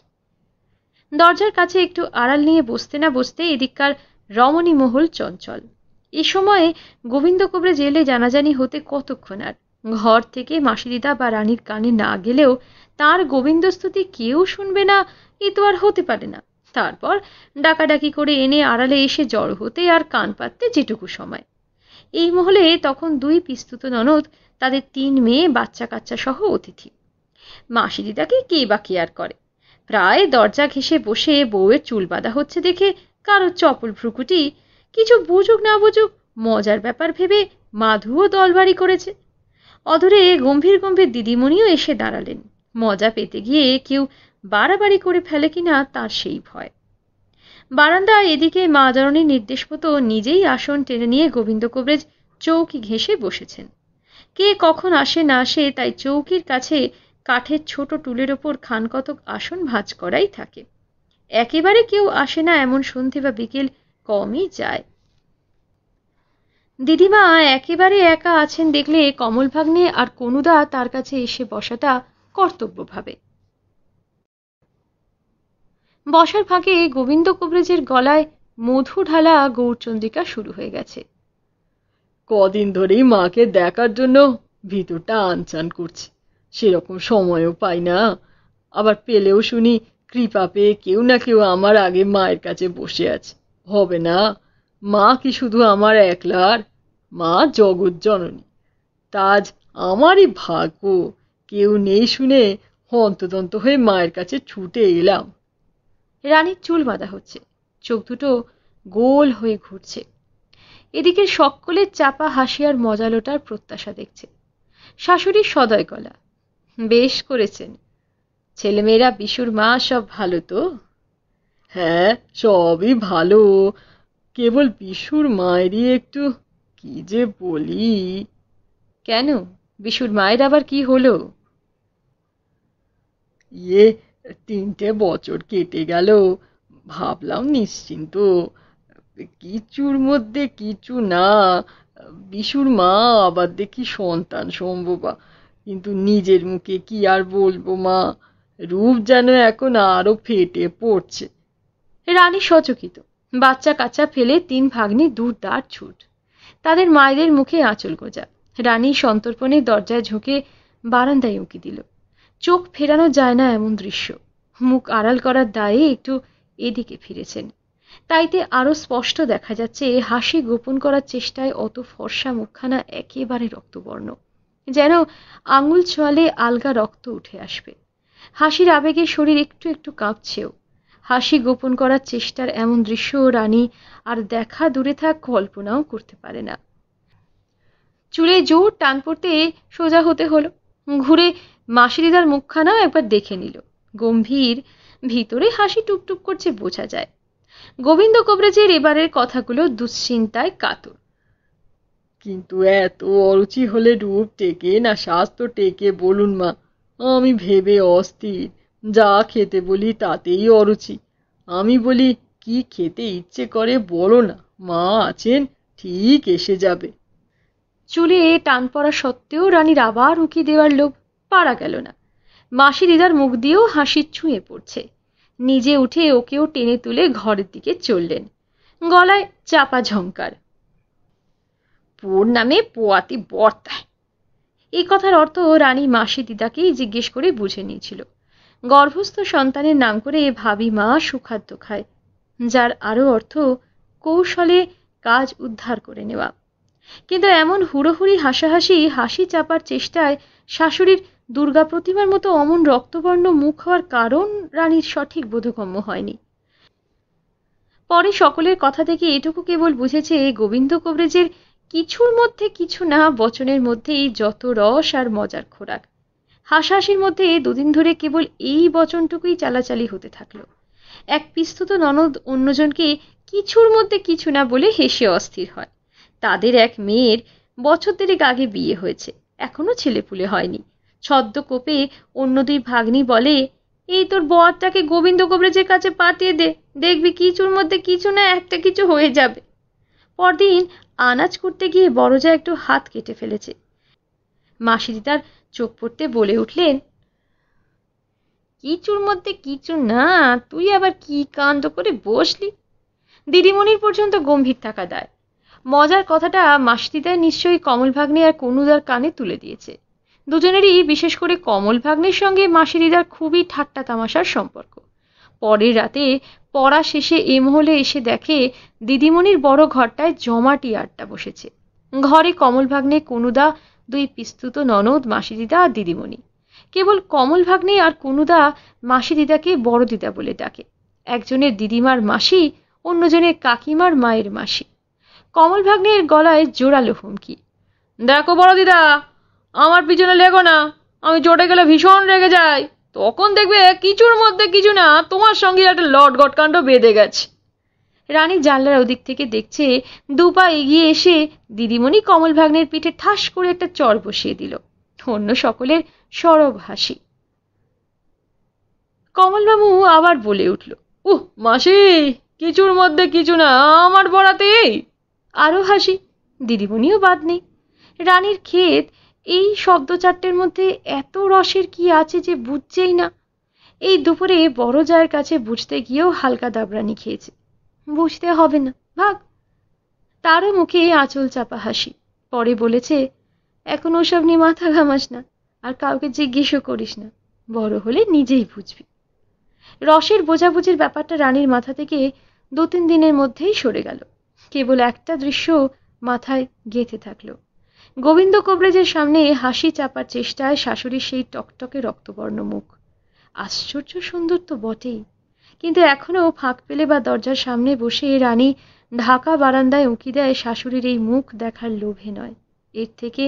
A: দরজার কাছে একটু আড়াল নিয়ে বসতে না বসতে এদিককার রমণী মহল চঞ্চল এ সময়ে গোবিন্দ কবরে জেলে জানাজানি হতে কতক্ষণ আর ঘর থেকে মাসিদিদা বা রানীর কানে না গেলেও তার গোবিন্দস্তুতি কেউ শুনবে না এ তো আর হতে পারে না তারপর ডাকাডাকি করে এনে আড়ালে এসে জড় হতে আর কান পাততে যেটুকু সময় এই মহলে তখন দুই পিস্তুত ননদ তাদের তিন মেয়ে বাচ্চা কাচ্চা সহ অতিথি মাসি দিদাকে কে বা কেয়ার করে প্রায় দরজা ঘেঁষে বসে বউয়ের চুল বাঁধা হচ্ছে দেখে কারো চপল ভ্রুকুটি কিছু বুঝুক না বুঝুক মজার ব্যাপার ভেবে মাধুও দলবাড়ি করেছে অধরে গম্ভীর গম্ভীর দিদিমণিও এসে দাঁড়ালেন মজা পেতে গিয়ে কেউ বাড়াবাড়ি করে ফেলে কিনা তার সেই ভয় বারান্দায় এদিকে মা জননীর নির্দেশ মতো নিজেই আসন টেনে নিয়ে গোবিন্দ কবরেজ চৌকি ঘেঁষে বসেছেন কে কখন আসে না আসে তাই চৌকির কাছে কাঠের ছোট টুলের ওপর খানকতক আসন ভাজ করাই থাকে একেবারে কেউ আসে না এমন সন্ধে বা বিকেল কমই যায় দিদিমা একেবারে একা আছেন দেখলে কমল ভাগ্নে আর কনুদা তার কাছে এসে বসাটা কর্তব্য ভাবে বসার ফাঁকে গোবিন্দ কবরেজের গলায় মধু ঢালা গৌরচন্দ্রিকা শুরু হয়ে গেছে
B: কদিন ধরেই মাকে দেখার জন্য ভিতরটা আনচান করছে সেরকম সময়ও পাই না আবার পেলেও শুনি কৃপা পেয়ে কেউ না কেউ আমার আগে মায়ের কাছে বসে আছে হবে না মা কি শুধু আমার একলার মা জগৎ জননী তাজ আমারই ভাগ্য কেউ নেই শুনে হন্তদন্ত হয়ে মায়ের কাছে ছুটে এলাম রানীর চুল বাঁধা হচ্ছে চোখ দুটো
A: গোল হয়ে ঘুরছে এদিকে সকলের চাপা হাসি আর মজালোটার প্রত্যাশা দেখছে শাশুড়ি সদয় গলা বেশ করেছেন ছেলেমেয়েরা বিশুর মা সব ভালো তো
B: হ্যাঁ সবই ভালো কেবল বিশুর মায়েরই একটু কি যে বলি কেন বিশুর মায়ের আবার কি হলো ইয়ে তিনটে বছর কেটে গেল ভাবলাম নিশ্চিন্ত কিছুর মধ্যে কিছু না বিশুর মা আবার দেখি সন্তান সম্ভবা কিন্তু নিজের মুখে কি আর বলবো মা রূপ যেন এখন আরো ফেটে পড়ছে রানী সচকিত বাচ্চা কাচ্চা ফেলে তিন ভাগ্নি দূর দাঁড় ছুট তাদের মায়েদের মুখে আঁচল গোজা
A: রানী সন্তর্পণে দরজায় ঝুঁকে বারান্দায় উঁকি দিল চোখ ফেরানো যায় না এমন দৃশ্য মুখ আড়াল করার দায়ে একটু এদিকে ফিরেছেন তাইতে আরও স্পষ্ট দেখা যাচ্ছে হাসি গোপন করার চেষ্টায় অত ফর্সা মুখখানা একেবারে রক্তবর্ণ যেন আঙুল ছোঁয়ালে আলগা রক্ত উঠে আসবে হাসির আবেগে শরীর একটু একটু কাঁপছেও হাসি গোপন করার চেষ্টার এমন দৃশ্য রানী আর দেখা দূরে থাক কল্পনাও করতে পারে না চুলে জোর টান পড়তে সোজা হতে হলো ঘুরে মাসিদিদার মুখখানাও একবার দেখে নিল গম্ভীর ভিতরে হাসি টুপটুপ করছে বোঝা যায় গোবিন্দ কবরাজের এবারের কথাগুলো দুশ্চিন্তায় কাতর
B: কিন্তু এত অরুচি হলে ডুব টেকে না স্বাস্থ্য টেকে বলুন মা আমি ভেবে অস্থির যা খেতে বলি তাতেই অরুচি আমি বলি কি খেতে ইচ্ছে করে বলো না মা আছেন ঠিক এসে যাবে চুলে
A: টান পড়া সত্ত্বেও রানীর আবার উঁকি দেওয়ার লোভ পারা গেল না মাসি দিদার মুখ দিয়েও হাসির ছুঁয়ে পড়ছে নিজে উঠে ওকেও টেনে তুলে ঘরের দিকে চললেন গলায় চাপা ঝঙ্কার পোর নামে পোয়াতি বর্তায় এই কথার অর্থ রানী মাসি দিদাকেই জিজ্ঞেস করে বুঝে নিয়েছিল গর্ভস্থ সন্তানের নাম করে ভাবি মা সুখাদ্য খায় যার আরও অর্থ কৌশলে কাজ উদ্ধার করে নেওয়া কিন্তু এমন হুড়োহুড়ি হাসাহাসি হাসি চাপার চেষ্টায় শাশুড়ির দুর্গা প্রতিমার মতো অমন রক্তবর্ণ মুখ হওয়ার কারণ রানীর সঠিক বোধগম্য হয়নি পরে সকলের কথা থেকে এটুকু কেবল বুঝেছে গোবিন্দ কবরেজের কিছুর মধ্যে কিছু না বচনের মধ্যেই যত রস আর মজার খোরাক হাসাহাসির মধ্যে দুদিন ধরে কেবল এই বচনটুকুই চালাচালি হতে থাকলো এক পিস্তুত ননদ অন্যজনকে কিছুর মধ্যে কিছু না বলে হেসে অস্থির হয় তাদের এক মেয়ের বছর দেরেক আগে বিয়ে হয়েছে এখনো ছেলেপুলে হয়নি ছদ্ম কোপে অন্য দুই ভাগ্নি বলে এই তোর বরটাকে গোবিন্দ কবরেজের কাছে পাঠিয়ে দে দেখবি কিছুর মধ্যে কিছু না একটা কিছু হয়ে যাবে পরদিন আনাজ করতে গিয়ে বড়জা একটু হাত কেটে ফেলেছে মাসিদি তার চোখ পড়তে বলে উঠলেন কিচুর মধ্যে কিচু না তুই আবার কি কাণ্ড করে বসলি দিদিমণির পর্যন্ত গম্ভীর থাকা দায় মজার কথাটা মাসিদিদার নিশ্চয়ই কমল ভাগ্নে আর কনুদার কানে তুলে দিয়েছে দুজনেরই বিশেষ করে কমল ভাগ্নের সঙ্গে মাসিদিদার খুবই ঠাট্টা তামাশার সম্পর্ক পরের রাতে পড়া শেষে এ মহলে এসে দেখে দিদিমণির বড় ঘরটায় জমাটি আড্ডা বসেছে ঘরে কমল ভাগ্নে কোনুদা দুই পিস্তুত ননদ মাসিদিদা আর দিদিমণি কেবল কমল ভাগ্নে আর কনুদা মাসিদিদাকে বড় দিদা বলে ডাকে একজনের দিদিমার মাসি অন্যজনের কাকিমার মায়ের মাসি কমল ভাগ্নের গলায় জোরালো হুমকি দেখো বড় দিদা আমার পিছনে লেগো না আমি চটে গেলে ভীষণ রেগে যাই তখন দেখবে কিছুর মধ্যে কিছু না তোমার সঙ্গে একটা লট গটকাণ্ড বেঁধে গেছে রানী জানলার ওদিক থেকে দেখছে দুপা এগিয়ে এসে দিদিমণি কমল ভাগ্নের পিঠে ঠাস করে একটা চর বসিয়ে দিল অন্য সকলের সরব হাসি কমলবাবু আবার বলে উঠল উহ মাসি কিছুর মধ্যে কিছু না আমার বড়াতে এই আরও হাসি দিদিমণিও বাদ নেই রানীর ক্ষেত এই শব্দ চারটের মধ্যে এত রসের কি আছে যে বুঝছেই না এই দুপুরে বড় জায়ের কাছে বুঝতে গিয়েও হালকা দাবরানি খেয়েছে বুঝতে হবে না ভাগ তারও মুখে আঁচল চাপা হাসি পরে বলেছে এখন ওসব নিয়ে মাথা ঘামাস না আর কাউকে জিজ্ঞেসও করিস না বড় হলে নিজেই বুঝবি রসের বোঝাবুঝির ব্যাপারটা রানীর মাথা থেকে দু তিন দিনের মধ্যেই সরে গেল কেবল একটা দৃশ্য মাথায় গেঁথে থাকলো গোবিন্দ কবরেজের সামনে হাসি চাপার চেষ্টায় শাশুড়ির সেই টকটকে রক্তবর্ণ মুখ আশ্চর্য সুন্দর তো বটেই কিন্তু এখনও ফাঁক পেলে বা দরজার সামনে বসে রানী ঢাকা বারান্দায় উঁকি দেয় শাশুড়ির এই মুখ দেখার লোভে নয় এর থেকে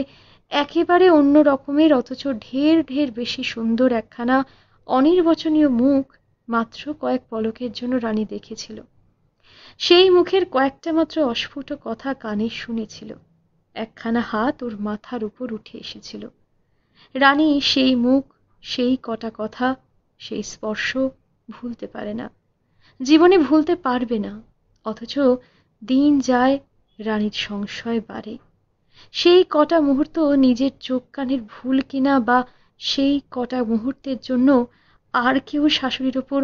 A: একেবারে অন্য রকমের অথচ ঢের ঢের বেশি সুন্দর একখানা অনির্বচনীয় মুখ মাত্র কয়েক পলকের জন্য রানী দেখেছিল সেই মুখের কয়েকটা মাত্র অস্ফুট কথা কানে শুনেছিল একখানা হাত ওর মাথার উপর উঠে এসেছিল রানী সেই মুখ সেই কটা কথা সেই স্পর্শ ভুলতে পারে না জীবনে ভুলতে পারবে না অথচ দিন যায় রানীর সংশয় বাড়ে সেই কটা মুহূর্ত নিজের চোখ কানের ভুল কিনা বা সেই কটা মুহূর্তের জন্য আর কেউ শাশুড়ির ওপর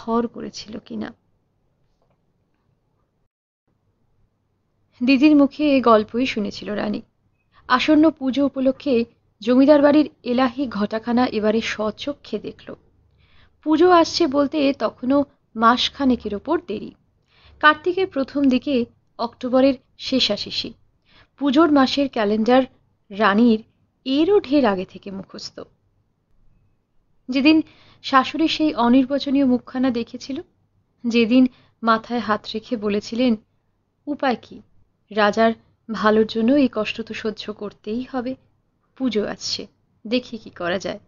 A: ভর করেছিল কিনা দিদির মুখে এ গল্পই শুনেছিল রানী আসন্ন পুজো উপলক্ষে জমিদার বাড়ির এলাহি ঘটাখানা এবারে স্বচক্ষে দেখল পুজো আসছে বলতে তখনও মাসখানেকের ওপর দেরি কার্তিকের প্রথম দিকে অক্টোবরের শেষাশেষি পুজোর মাসের ক্যালেন্ডার রানীর এরও ঢের আগে থেকে মুখস্থ যেদিন শাশুড়ি সেই অনির্বচনীয় মুখখানা দেখেছিল যেদিন মাথায় হাত রেখে বলেছিলেন উপায় কি রাজার ভালোর জন্য এই কষ্ট তো সহ্য করতেই হবে পুজো আছে দেখি কি করা যায়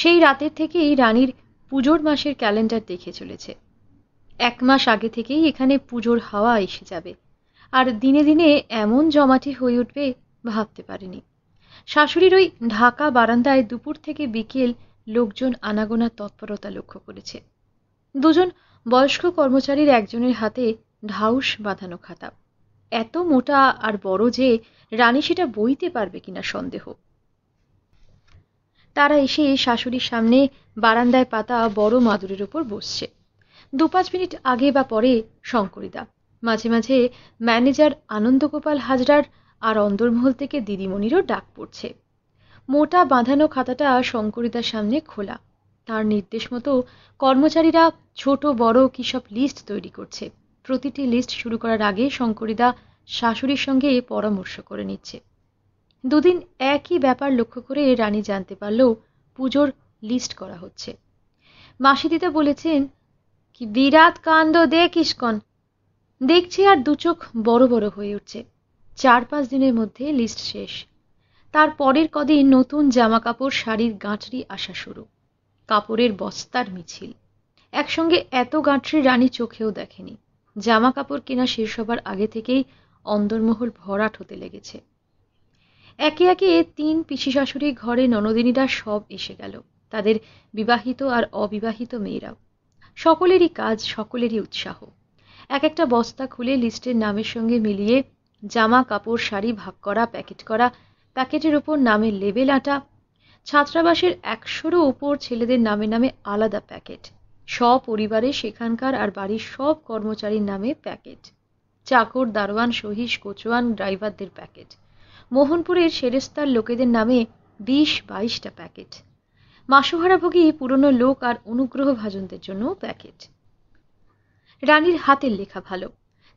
A: সেই রাতের থেকেই রানীর পুজোর মাসের ক্যালেন্ডার দেখে চলেছে এক মাস আগে থেকেই এখানে পুজোর হাওয়া এসে যাবে আর দিনে দিনে এমন জমাটি হয়ে উঠবে ভাবতে পারেনি শাশুড়ির ওই ঢাকা বারান্দায় দুপুর থেকে বিকেল লোকজন আনাগোনা তৎপরতা লক্ষ্য করেছে দুজন বয়স্ক কর্মচারীর একজনের হাতে ঢাউস বাঁধানো খাতা এত মোটা আর বড় যে রানী সেটা বইতে পারবে কিনা সন্দেহ তারা এসে শাশুড়ির সামনে বারান্দায় পাতা বড় মাদুরের উপর বসছে দু পাঁচ মিনিট আগে বা পরে শঙ্করিদা মাঝে মাঝে ম্যানেজার আনন্দগোপাল হাজরার আর অন্দরমহল থেকে দিদিমণিরও ডাক পড়ছে মোটা বাঁধানো খাতাটা শঙ্করিদার সামনে খোলা তার নির্দেশ মতো কর্মচারীরা ছোট বড় কিসব সব লিস্ট তৈরি করছে প্রতিটি লিস্ট শুরু করার আগে শঙ্করিদা শাশুড়ির সঙ্গে পরামর্শ করে নিচ্ছে দুদিন একই ব্যাপার লক্ষ্য করে রানী জানতে পারলেও পুজোর লিস্ট করা হচ্ছে মাসিদিদা বলেছেন কি বিরাট কাণ্ড দে কন দেখছি আর দুচোখ বড় বড় হয়ে উঠছে চার পাঁচ দিনের মধ্যে লিস্ট শেষ তার পরের কদিন নতুন জামা কাপড় শাড়ির গাঁটরি আসা শুরু কাপড়ের বস্তার মিছিল একসঙ্গে এত গাঁটরি রানী চোখেও দেখেনি জামা কাপড় কেনা শেষ হবার আগে থেকেই অন্দরমহল ভরাট হতে লেগেছে একে একে তিন পিসি শাশুড়ি ঘরে ননদিনীরা সব এসে গেল তাদের বিবাহিত আর অবিবাহিত মেয়েরাও সকলেরই কাজ সকলেরই উৎসাহ এক একটা বস্তা খুলে লিস্টের নামের সঙ্গে মিলিয়ে জামা কাপড় শাড়ি ভাগ করা প্যাকেট করা প্যাকেটের ওপর নামের লেবেল আঁটা ছাত্রাবাসের একশোরও উপর ছেলেদের নামে নামে আলাদা প্যাকেট সপরিবারে সেখানকার আর বাড়ির সব কর্মচারীর নামে প্যাকেট চাকর দারোয়ান সহিস কোচোয়ান ড্রাইভারদের প্যাকেট মোহনপুরের সেরেস্তার লোকেদের নামে বিশ বাইশটা প্যাকেট ভোগী পুরনো লোক আর অনুগ্রহ ভাজনদের জন্য প্যাকেট রানীর হাতের লেখা ভালো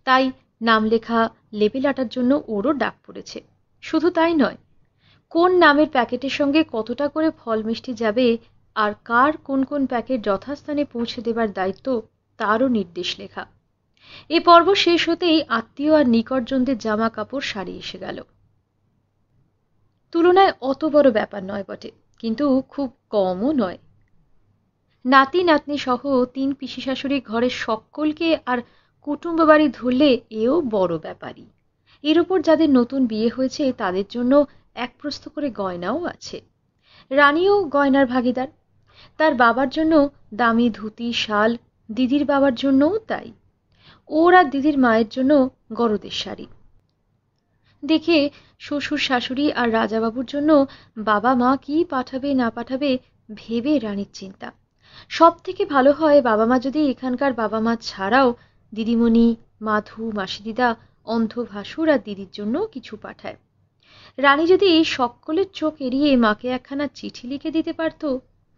A: তাই নাম লেখা লেবেল আটার জন্য ওরও ডাক পড়েছে শুধু তাই নয় কোন নামের প্যাকেটের সঙ্গে কতটা করে ফল মিষ্টি যাবে আর কার কোন কোন প্যাকেট যথাস্থানে পৌঁছে দেবার দায়িত্ব তারও নির্দেশ লেখা এ পর্ব শেষ হতেই আত্মীয় আর নিকটজনদের জামা কাপড় শাড়ি এসে গেল তুলনায় অত বড় ব্যাপার নয় বটে কিন্তু খুব কমও নয় নাতি নাতনি সহ তিন পিসি শাশুড়ি ঘরের সকলকে আর কুটুম্ব বাড়ি ধরলে এও বড় ব্যাপারই এর ওপর যাদের নতুন বিয়ে হয়েছে তাদের জন্য এক প্রস্ত করে গয়নাও আছে রানীও গয়নার ভাগিদার তার বাবার জন্য দামি ধুতি শাল দিদির বাবার জন্যও তাই ওর আর দিদির মায়ের জন্য গরদের শাড়ি দেখে শ্বশুর শাশুড়ি আর রাজাবাবুর জন্য বাবা মা কি পাঠাবে না পাঠাবে ভেবে রানীর চিন্তা সব থেকে ভালো হয় বাবা মা যদি এখানকার বাবা মা ছাড়াও দিদিমণি মাধু মাসিদিদা অন্ধ ভাসুর আর দিদির জন্য কিছু পাঠায় রানী যদি এই সকলের চোখ এড়িয়ে মাকে একখানা চিঠি লিখে দিতে পারত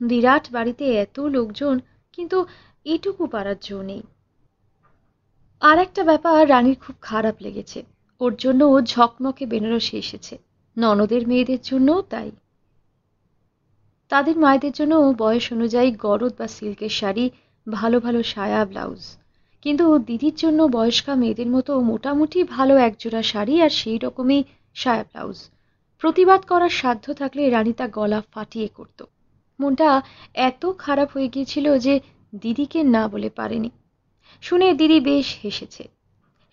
A: বিরাট বাড়িতে এত লোকজন কিন্তু এটুকু পারার জো নেই আর একটা ব্যাপার রানীর খুব খারাপ লেগেছে ওর জন্য ও ঝকমকে বেনারসে এসেছে ননদের মেয়েদের জন্যও তাই তাদের মায়েদের জন্য বয়স অনুযায়ী গরদ বা সিল্কের শাড়ি ভালো ভালো সায়া ব্লাউজ কিন্তু দিদির জন্য বয়স্কা মেয়েদের মতো মোটামুটি ভালো একজোড়া শাড়ি আর সেই রকমই সায়া ব্লাউজ প্রতিবাদ করার সাধ্য থাকলে রানী তা গলা ফাটিয়ে করতো মনটা এত খারাপ হয়ে গিয়েছিল যে দিদিকে না বলে পারেনি শুনে দিদি বেশ হেসেছে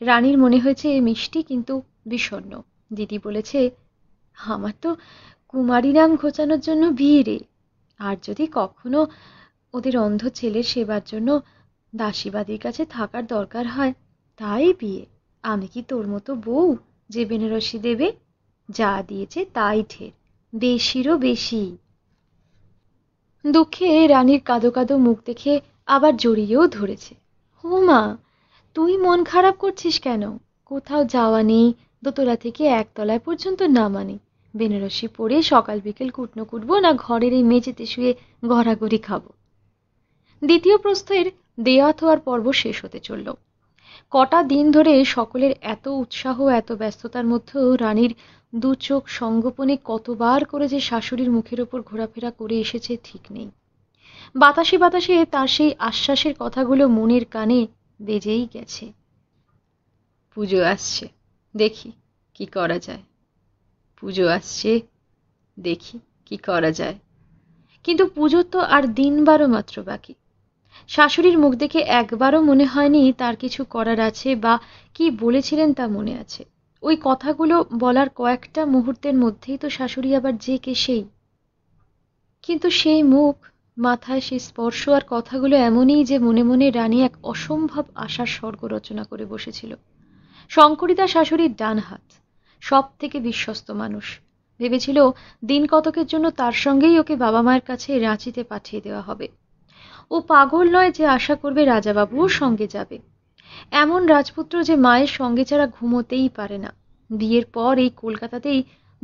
A: রানীর মনে হয়েছে মিষ্টি কিন্তু বিষণ্ন দিদি বলেছে আমার তো কুমারী নাম ঘোচানোর জন্য বিয়ে রে আর যদি কখনো ওদের অন্ধ ছেলের সেবার জন্য দাসীবাদীর কাছে থাকার দরকার হয় তাই বিয়ে আমি কি তোর মতো বউ যে বেনারসি দেবে যা দিয়েছে তাই ঠের বেশিরও বেশি দুঃখে রানীর কাঁদো কাঁদো মুখ দেখে আবার জড়িয়েও ধরেছে হো মা তুই মন খারাপ করছিস কেন কোথাও যাওয়া নেই দোতলা থেকে একতলায় পর্যন্ত নামা নেই বেনারসি পরে সকাল বিকেল কুটনো কুটবো না ঘরের এই মেঝেতে শুয়ে ঘরাঘরি খাবো দ্বিতীয় প্রস্থের দেয়া থোয়ার পর্ব শেষ হতে চলল কটা দিন ধরে সকলের এত উৎসাহ এত ব্যস্ততার মধ্যেও রানীর দু চোখ সঙ্গোপনে কতবার করে যে শাশুড়ির মুখের ওপর ঘোরাফেরা করে এসেছে ঠিক নেই বাতাসে বাতাসে তার সেই আশ্বাসের কথাগুলো মনের কানে বেজেই গেছে পুজো আসছে দেখি কি করা যায় পুজো আসছে দেখি কি করা যায় কিন্তু পুজো তো আর দিন বারো মাত্র বাকি শাশুড়ির মুখ দেখে একবারও মনে হয়নি তার কিছু করার আছে বা কি বলেছিলেন তা মনে আছে ওই কথাগুলো বলার কয়েকটা মুহূর্তের মধ্যেই তো শাশুড়ি আবার যে কে সেই কিন্তু সেই মুখ মাথায় সেই স্পর্শ আর কথাগুলো এমনই যে মনে মনে রানী এক অসম্ভব আশার স্বর্গ রচনা করে বসেছিল শঙ্করিতা শাশুড়ির ডান হাত সব থেকে বিশ্বস্ত মানুষ ভেবেছিল দিন কতকের জন্য তার সঙ্গেই ওকে বাবা মায়ের কাছে রাঁচিতে পাঠিয়ে দেওয়া হবে ও পাগল নয় যে আশা করবে রাজাবাবুও সঙ্গে যাবে এমন রাজপুত্র যে মায়ের সঙ্গে ছাড়া ঘুমোতেই পারে না বিয়ের পর এই কলকাতাতেই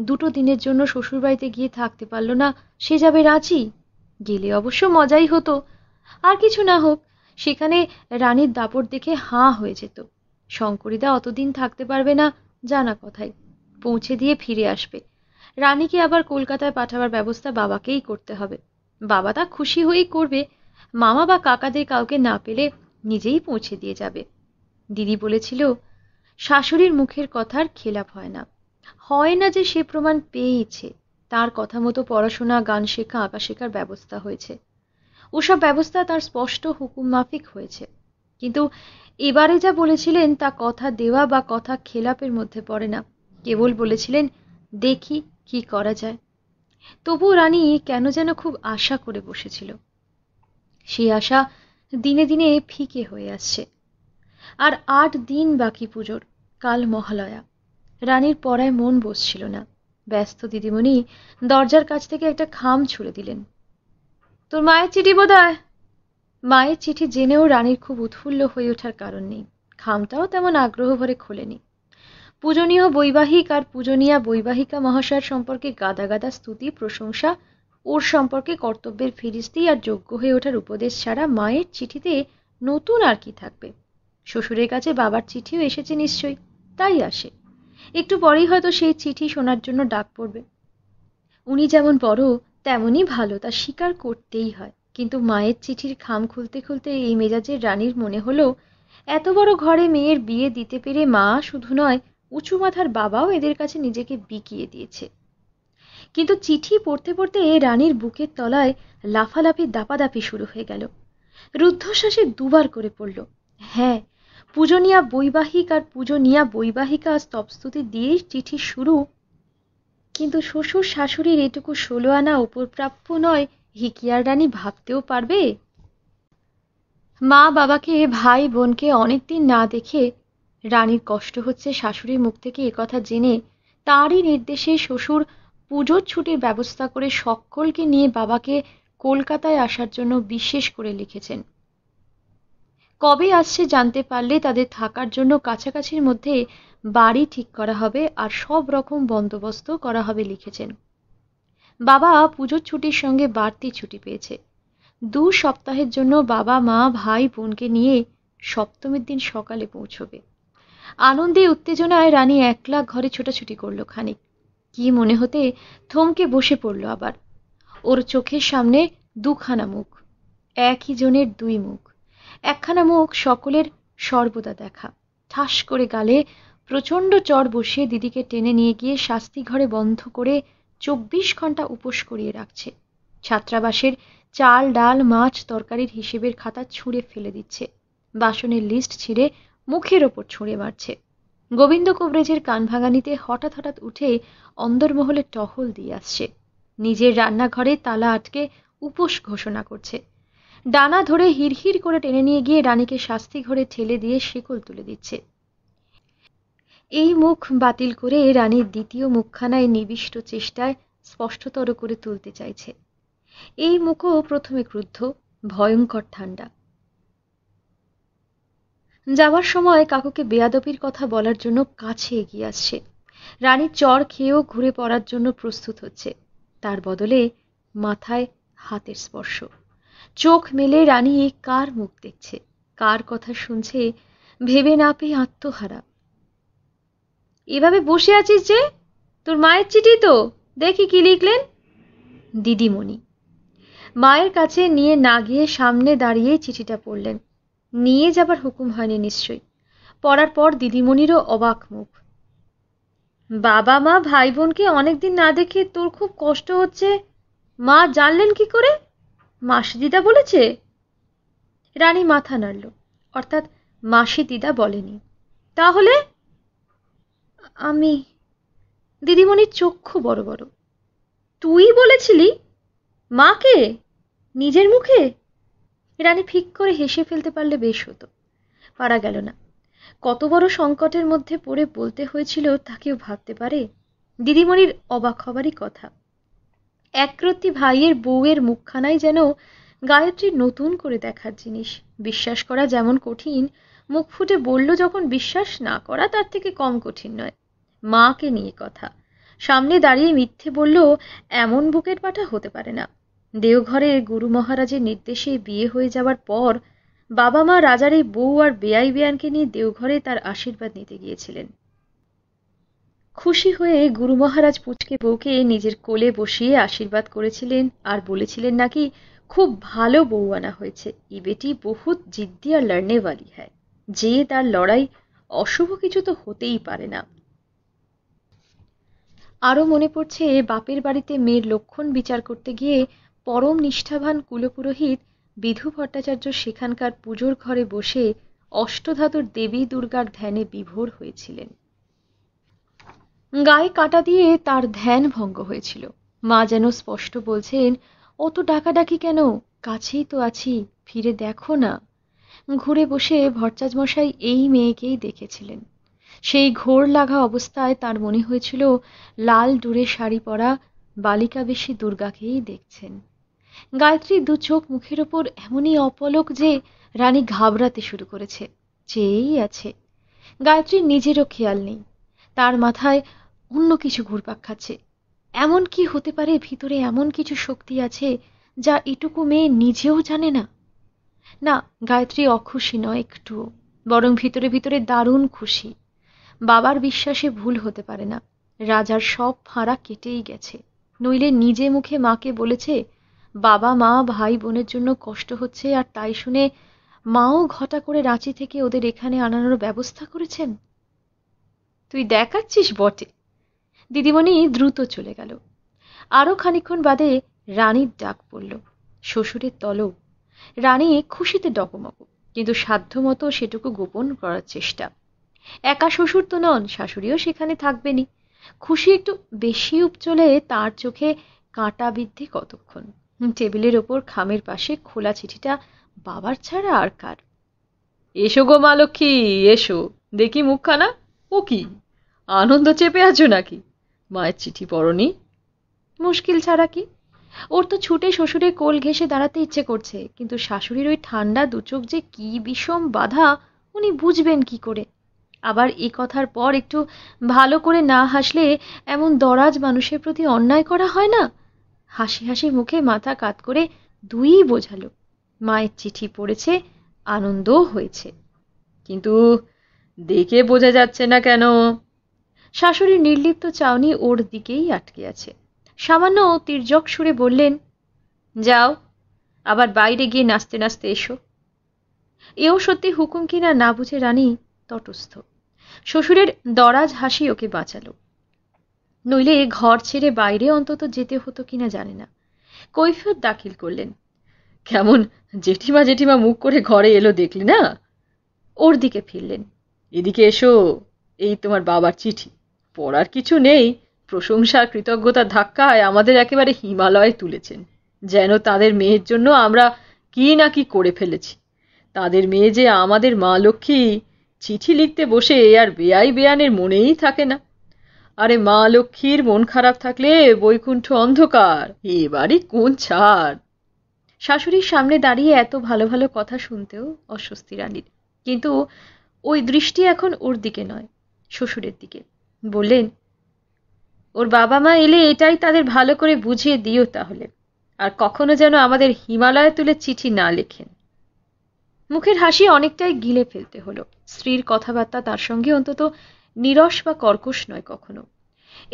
A: দুটো দিনের জন্য শ্বশুরবাড়িতে গিয়ে থাকতে পারল না সে যাবে রাঁচি গেলে অবশ্য মজাই হতো আর কিছু না হোক সেখানে রানীর দাপট দেখে হাঁ হয়ে যেত শঙ্করীদা অতদিন থাকতে পারবে না জানা কথাই পৌঁছে দিয়ে ফিরে আসবে রানীকে আবার কলকাতায় পাঠাবার ব্যবস্থা বাবাকেই করতে হবে বাবা তা খুশি হয়েই করবে মামা বা কাকাদের কাউকে না পেলে নিজেই পৌঁছে দিয়ে যাবে দিদি বলেছিল শাশুড়ির মুখের কথার খেলাপ হয় না হয় না যে সে প্রমাণ পেয়েইছে তার কথা মতো পড়াশোনা গান শেখা আঁকা শেখার ব্যবস্থা হয়েছে ওসব ব্যবস্থা তার স্পষ্ট হুকুম মাফিক হয়েছে কিন্তু এবারে যা বলেছিলেন তা কথা দেওয়া বা কথা খেলাপের মধ্যে পড়ে না কেবল বলেছিলেন দেখি কি করা যায় তবু রানী কেন যেন খুব আশা করে বসেছিল সেই আশা দিনে দিনে ফিকে হয়ে আসছে আর আট দিন বাকি পুজোর কাল মহালয়া রানীর পড়ায় মন বসছিল না ব্যস্ত দিদিমণি দরজার কাছ থেকে একটা খাম ছুড়ে দিলেন তোর মায়ের চিঠি বোধ মায়ের চিঠি জেনেও রানীর খুব উৎফুল্ল হয়ে ওঠার কারণ নেই খামটাও তেমন আগ্রহ ভরে খোলেনি পূজনীয় বৈবাহিক আর পূজনীয়া বৈবাহিকা মহাশয়ের সম্পর্কে গাদা গাদা স্তুতি প্রশংসা ওর সম্পর্কে কর্তব্যের ফিরিস্তি আর যোগ্য হয়ে ওঠার উপদেশ ছাড়া মায়ের চিঠিতে নতুন আর কি থাকবে শ্বশুরের কাছে বাবার চিঠিও এসেছে নিশ্চয়ই তাই আসে একটু পরেই হয়তো সেই চিঠি শোনার জন্য ডাক পড়বে উনি যেমন বড় তেমনই ভালো তা স্বীকার করতেই হয় কিন্তু মায়ের চিঠির খাম খুলতে খুলতে এই মেজাজের রানীর মনে হলো এত বড় ঘরে মেয়ের বিয়ে দিতে পেরে মা শুধু নয় উঁচু মাথার বাবাও এদের কাছে নিজেকে বিকিয়ে দিয়েছে কিন্তু চিঠি পড়তে পড়তে এ রানীর বুকের তলায় লাফালাফি দাপাদাপি শুরু হয়ে গেল রুদ্ধশ্বাসে দুবার করে পড়ল হ্যাঁ পূজনীয়া বৈবাহিক আর পূজনীয়া বৈবাহিকা স্তবস্তুতি দিয়েই চিঠি শুরু কিন্তু শ্বশুর শাশুড়ির এটুকু ষোলো আনা ওপরপ্রাপ্য নয় হিকিয়ার রানী ভাবতেও পারবে মা বাবাকে ভাই বোনকে অনেকদিন না দেখে রানীর কষ্ট হচ্ছে শাশুড়ির মুখ থেকে কথা জেনে তারই নির্দেশে শ্বশুর পুজোর ছুটির ব্যবস্থা করে সকলকে নিয়ে বাবাকে কলকাতায় আসার জন্য বিশেষ করে লিখেছেন কবে আসছে জানতে পারলে তাদের থাকার জন্য কাছাকাছির মধ্যে বাড়ি ঠিক করা হবে আর সব রকম বন্দোবস্ত করা হবে লিখেছেন বাবা পুজোর ছুটির সঙ্গে বাড়তি ছুটি পেয়েছে দু সপ্তাহের জন্য বাবা মা ভাই বোনকে নিয়ে সপ্তমীর দিন সকালে পৌঁছবে আনন্দে উত্তেজনায় রানী একলা ঘরে ছোটাছুটি করলো খানিক কি মনে হতে থমকে বসে পড়ল আবার ওর চোখের সামনে দুখানা মুখ একই জনের দুই মুখ একখানা মুখ সকলের সর্বদা দেখা ঠাস করে গালে প্রচণ্ড চর বসিয়ে দিদিকে টেনে নিয়ে গিয়ে শাস্তি ঘরে বন্ধ করে চব্বিশ ঘন্টা উপোস করিয়ে রাখছে ছাত্রাবাসের চাল ডাল মাছ তরকারির হিসেবের খাতা ছুঁড়ে ফেলে দিচ্ছে বাসনের লিস্ট ছিঁড়ে মুখের ওপর ছুঁড়ে মারছে গোবিন্দ কবরেজের কান ভাঙানিতে হঠাৎ হঠাৎ উঠে অন্দরমহলে টহল দিয়ে আসছে নিজের রান্নাঘরে তালা আটকে উপোস ঘোষণা করছে ডানা ধরে হিড়হিড় করে টেনে নিয়ে গিয়ে রানীকে শাস্তি ঘরে ঠেলে দিয়ে শিকল তুলে দিচ্ছে এই মুখ বাতিল করে রানীর দ্বিতীয় মুখখানায় নিবিষ্ট চেষ্টায় স্পষ্টতর করে তুলতে চাইছে এই মুখও প্রথমে ক্রুদ্ধ ভয়ঙ্কর ঠান্ডা যাওয়ার সময় কাকুকে বেয়াদপির কথা বলার জন্য কাছে এগিয়ে আসছে রানী চর খেয়েও ঘুরে পড়ার জন্য প্রস্তুত হচ্ছে তার বদলে মাথায় হাতের স্পর্শ চোখ মেলে রানী কার মুখ দেখছে কার কথা শুনছে ভেবে না পেয়ে আত্মহারা এভাবে বসে আছিস যে তোর মায়ের চিঠি তো দেখি কি লিখলেন দিদিমণি মায়ের কাছে নিয়ে না গিয়ে সামনে দাঁড়িয়ে চিঠিটা পড়লেন নিয়ে যাবার হুকুম হয়নি নিশ্চয়ই পড়ার পর দিদিমণিরও অবাক মুখ বাবা মা ভাই বোনকে অনেকদিন না দেখে তোর খুব কষ্ট হচ্ছে মা জানলেন কি করে মাসিদিদা বলেছে রানী মাথা নাড়ল অর্থাৎ মাসি দিদা বলেনি তাহলে আমি দিদিমণির চক্ষু বড় বড় তুই বলেছিলি মাকে নিজের মুখে রানী ফিক করে হেসে ফেলতে পারলে বেশ হতো পারা গেল না কত বড় সংকটের মধ্যে পড়ে বলতে হয়েছিল তা কেউ ভাবতে পারে দিদিমণির অবাক হবারই কথা একরতি ভাইয়ের বউয়ের মুখখানাই যেন গায়ত্রীর নতুন করে দেখার জিনিস বিশ্বাস করা যেমন কঠিন মুখ ফুটে বলল যখন বিশ্বাস না করা তার থেকে কম কঠিন নয় মাকে নিয়ে কথা সামনে দাঁড়িয়ে মিথ্যে বলল এমন বুকের পাঠা হতে পারে না দেওঘরে গুরু মহারাজের নির্দেশে বিয়ে হয়ে যাওয়ার পর বাবা মা রাজার এই বউ আর বেআই বেয়ানকে নিয়ে দেওঘরে তার আশীর্বাদ নিতে গিয়েছিলেন খুশি হয়ে গুরু মহারাজ পুচকে বউকে নিজের কোলে বসিয়ে আশীর্বাদ করেছিলেন আর বলেছিলেন নাকি খুব ভালো বউ আনা হয়েছে ই বেটি বহুত জিদ্দি আর লড়নেওয়ালি হ্যায় যে তার লড়াই অশুভ কিছু তো হতেই পারে না আরও মনে পড়ছে বাপের বাড়িতে মেয়ের লক্ষণ বিচার করতে গিয়ে পরম নিষ্ঠাবান কুলপুরোহিত বিধু ভট্টাচার্য সেখানকার পুজোর ঘরে বসে অষ্টধাতুর দেবী দুর্গার ধ্যানে বিভোর হয়েছিলেন গায়ে কাটা দিয়ে তার ধ্যান ভঙ্গ হয়েছিল মা যেন স্পষ্ট বলছেন অত ডাকাডাকি কেন কাছেই তো আছি ফিরে দেখো না ঘুরে বসে ভরচাজ মশাই এই মেয়েকেই দেখেছিলেন সেই ঘোর লাগা অবস্থায় তার মনে হয়েছিল লাল ডুরে শাড়ি পরা বালিকা বেশি দুর্গাকেই দেখছেন গায়ত্রী দু চোখ মুখের ওপর এমনই অপলক যে রানী ঘাবড়াতে শুরু করেছে চেয়েই আছে গায়ত্রীর নিজেরও খেয়াল নেই তার মাথায় অন্য কিছু ঘুরপাক খাচ্ছে এমন কি হতে পারে ভিতরে এমন কিছু শক্তি আছে যা এটুকু মেয়ে নিজেও জানে না না গায়ত্রী অখুশি নয় একটু বরং ভিতরে ভিতরে দারুণ খুশি বাবার বিশ্বাসে ভুল হতে পারে না রাজার সব ফাঁড়া কেটেই গেছে নইলে নিজে মুখে মাকে বলেছে বাবা মা ভাই বোনের জন্য কষ্ট হচ্ছে আর তাই শুনে মাও ঘটা করে রাঁচি থেকে ওদের এখানে আনানোর ব্যবস্থা করেছেন তুই দেখাচ্ছিস বটে দিদিমণি দ্রুত চলে গেল আরও খানিক্ষণ বাদে রানীর ডাক পড়ল শ্বশুরের তলব রানী খুশিতে ডকমক কিন্তু সাধ্যমতো সেটুকু গোপন করার চেষ্টা একা শ্বশুর তো নন শাশুড়িও সেখানে থাকবেনি খুশি একটু বেশি উপচলে তার চোখে কাঁটা বৃদ্ধি কতক্ষণ টেবিলের ওপর খামের পাশে খোলা চিঠিটা
B: বাবার ছাড়া আর কার এসো গো মা লক্ষ্মী এসো দেখি মুখখানা ও কি আনন্দ চেপে আছো নাকি মায়ের চিঠি পড়নি
A: মুশকিল ছাড়া কি ওর তো ছুটে শ্বশুরের কোল ঘেসে দাঁড়াতে ইচ্ছে করছে কিন্তু শাশুড়ির ওই ঠান্ডা দুচোখ যে কি বিষম বাধা উনি বুঝবেন কি করে আবার এ কথার পর একটু ভালো করে না হাসলে এমন দরাজ মানুষের প্রতি অন্যায় করা হয় না হাসি হাসি মুখে মাথা কাত করে দুই বোঝালো মায়ের চিঠি পড়েছে আনন্দও হয়েছে কিন্তু দেখে বোঝা যাচ্ছে না কেন শাশুড়ির নির্লিপ্ত চাউনি ওর দিকেই আটকে আছে সামান্য তির্যক সুরে বললেন যাও আবার বাইরে গিয়ে নাচতে নাচতে এসো এও সত্যি হুকুম কিনা না বুঝে রানী তটস্থ শ্বশুরের দরাজ হাসি ওকে বাঁচালো নইলে ঘর ছেড়ে বাইরে অন্তত যেতে হতো কিনা জানে না কৈফিয়ত দাখিল করলেন কেমন জেঠিমা জেঠিমা
B: মুখ করে ঘরে এলো দেখলি না ওর দিকে ফিরলেন এদিকে এসো এই তোমার বাবার চিঠি পড়ার কিছু নেই প্রশংসা কৃতজ্ঞতার ধাক্কায় আমাদের একেবারে হিমালয়ে তুলেছেন যেন তাদের মেয়ের জন্য আমরা কি না কি করে ফেলেছি তাদের মেয়ে যে আমাদের মা লক্ষ্মী চিঠি লিখতে বসে আর বেআই বেয়ানের মনেই থাকে না আরে মা লক্ষ্মীর মন খারাপ থাকলে বৈকুণ্ঠ অন্ধকার এবারই কোন ছাড় শাশুড়ির সামনে দাঁড়িয়ে এত ভালো ভালো
A: কথা শুনতেও অস্বস্তি রানীর কিন্তু ওই দৃষ্টি এখন ওর দিকে নয় শ্বশুরের দিকে বললেন ওর বাবা মা এলে এটাই তাদের ভালো করে বুঝিয়ে দিও তাহলে আর কখনো যেন আমাদের হিমালয়ে তুলে চিঠি না লেখেন মুখের হাসি অনেকটাই গিলে ফেলতে হলো স্ত্রীর কথাবার্তা তার সঙ্গে অন্তত নিরস বা কর্কশ নয় কখনো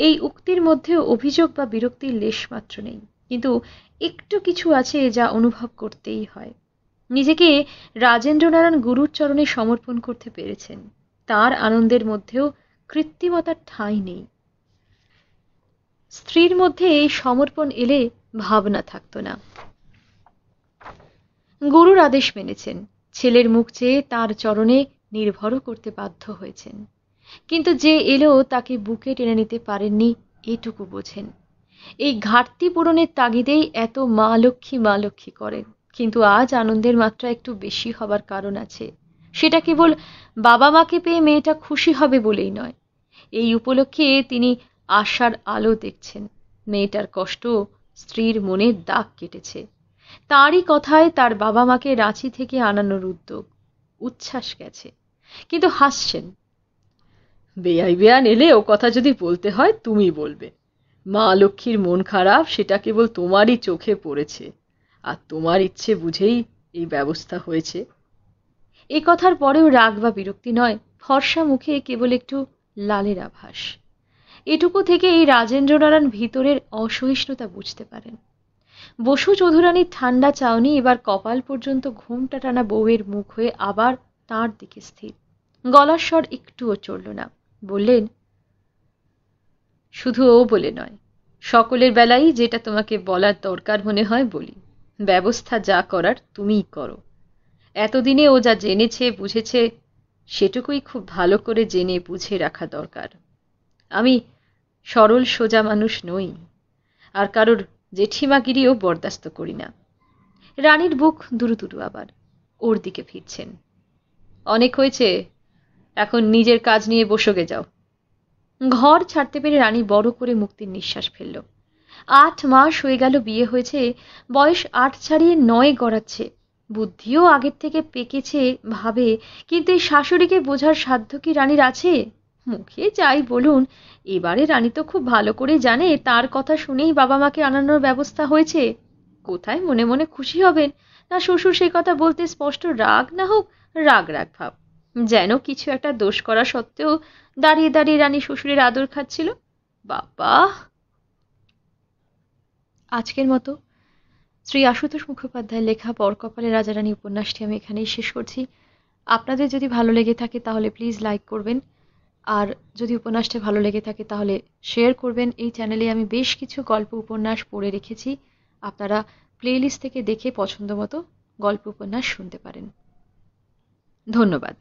A: এই উক্তির মধ্যেও অভিযোগ বা বিরক্তির লেশমাত্র নেই কিন্তু একটু কিছু আছে যা অনুভব করতেই হয় নিজেকে রাজেন্দ্রনারায়ণ গুরুর চরণে সমর্পণ করতে পেরেছেন তার আনন্দের মধ্যেও কৃত্রিমতার ঠাঁই নেই স্ত্রীর মধ্যে এই সমর্পণ এলে ভাবনা থাকত না গুরুর আদেশ মেনেছেন ছেলের মুখ চেয়ে তার চরণে নির্ভর করতে বাধ্য হয়েছেন কিন্তু যে এলেও তাকে বুকে টেনে নিতে পারেননি এটুকু বোঝেন এই ঘাটতি পূরণের তাগিদেই এত মা লক্ষ্মী মা লক্ষ্মী করেন কিন্তু আজ আনন্দের মাত্রা একটু বেশি হবার কারণ আছে সেটা কেবল বাবা মাকে পেয়ে মেয়েটা খুশি হবে বলেই নয় এই উপলক্ষে তিনি আশার আলো দেখছেন মেয়েটার কষ্ট স্ত্রীর মনে দাগ কেটেছে তারই কথায় তার বাবা মাকে রাঁচি থেকে আনানোর উদ্যোগ উচ্ছ্বাস গেছে
B: কিন্তু হাসছেন বেআই বেয়ান এলে ও কথা যদি বলতে হয় তুমি বলবে মা লক্ষ্মীর মন খারাপ সেটা কেবল তোমারই চোখে পড়েছে আর তোমার ইচ্ছে বুঝেই এই ব্যবস্থা হয়েছে
A: এ কথার পরেও রাগ বা বিরক্তি নয় ফর্সা মুখে কেবল একটু লালের আভাস এটুকু থেকে এই রাজেন্দ্রনারায়ণ ভিতরের অসহিষ্ণুতা বুঝতে পারেন বসু চৌধুরানীর ঠান্ডা চাউনি এবার কপাল পর্যন্ত ঘুমটা টানা বউয়ের মুখ হয়ে আবার তার দিকে স্থির গলার স্বর একটুও চড়ল না বললেন শুধু ও বলে নয় সকলের বেলাই যেটা তোমাকে বলার দরকার মনে হয় বলি ব্যবস্থা যা করার তুমিই করো এতদিনে ও যা জেনেছে বুঝেছে সেটুকুই খুব ভালো করে জেনে বুঝে রাখা দরকার আমি সরল সোজা মানুষ নই আর কারোর জেঠিমাগিরিও বরদাস্ত করি না রানীর বুক দুরুদুরু আবার ওর দিকে ফিরছেন অনেক হয়েছে এখন নিজের কাজ নিয়ে বসোগে যাও ঘর ছাড়তে পেরে রানী বড় করে মুক্তির নিঃশ্বাস ফেলল আট মাস হয়ে গেল বিয়ে হয়েছে বয়স আট ছাড়িয়ে নয় গড়াচ্ছে বুদ্ধিও আগের থেকে পেকেছে ভাবে কিন্তু এই শাশুড়িকে বোঝার সাধ্য কি রানীর আছে মুখে যাই বলুন এবারে রানী তো খুব ভালো করে জানে তার কথা শুনেই বাবা মাকে আনানোর ব্যবস্থা হয়েছে কোথায় মনে মনে খুশি হবেন না শ্বশুর সে কথা বলতে স্পষ্ট রাগ না হোক রাগ রাগ ভাব যেন কিছু একটা দোষ করা সত্ত্বেও দাঁড়িয়ে দাঁড়িয়ে রানী শ্বশুরের আদর খাচ্ছিল বাবা আজকের মতো শ্রী আশুতোষ মুখোপাধ্যায় লেখা বরকপালে রাজারানী উপন্যাসটি আমি এখানেই শেষ করছি আপনাদের যদি ভালো লেগে থাকে তাহলে প্লিজ লাইক করবেন আর যদি উপন্যাসটা ভালো লেগে থাকে তাহলে শেয়ার করবেন এই চ্যানেলে আমি বেশ কিছু গল্প উপন্যাস পড়ে রেখেছি আপনারা প্লেলিস্ট থেকে দেখে পছন্দ মতো গল্প উপন্যাস শুনতে পারেন ধন্যবাদ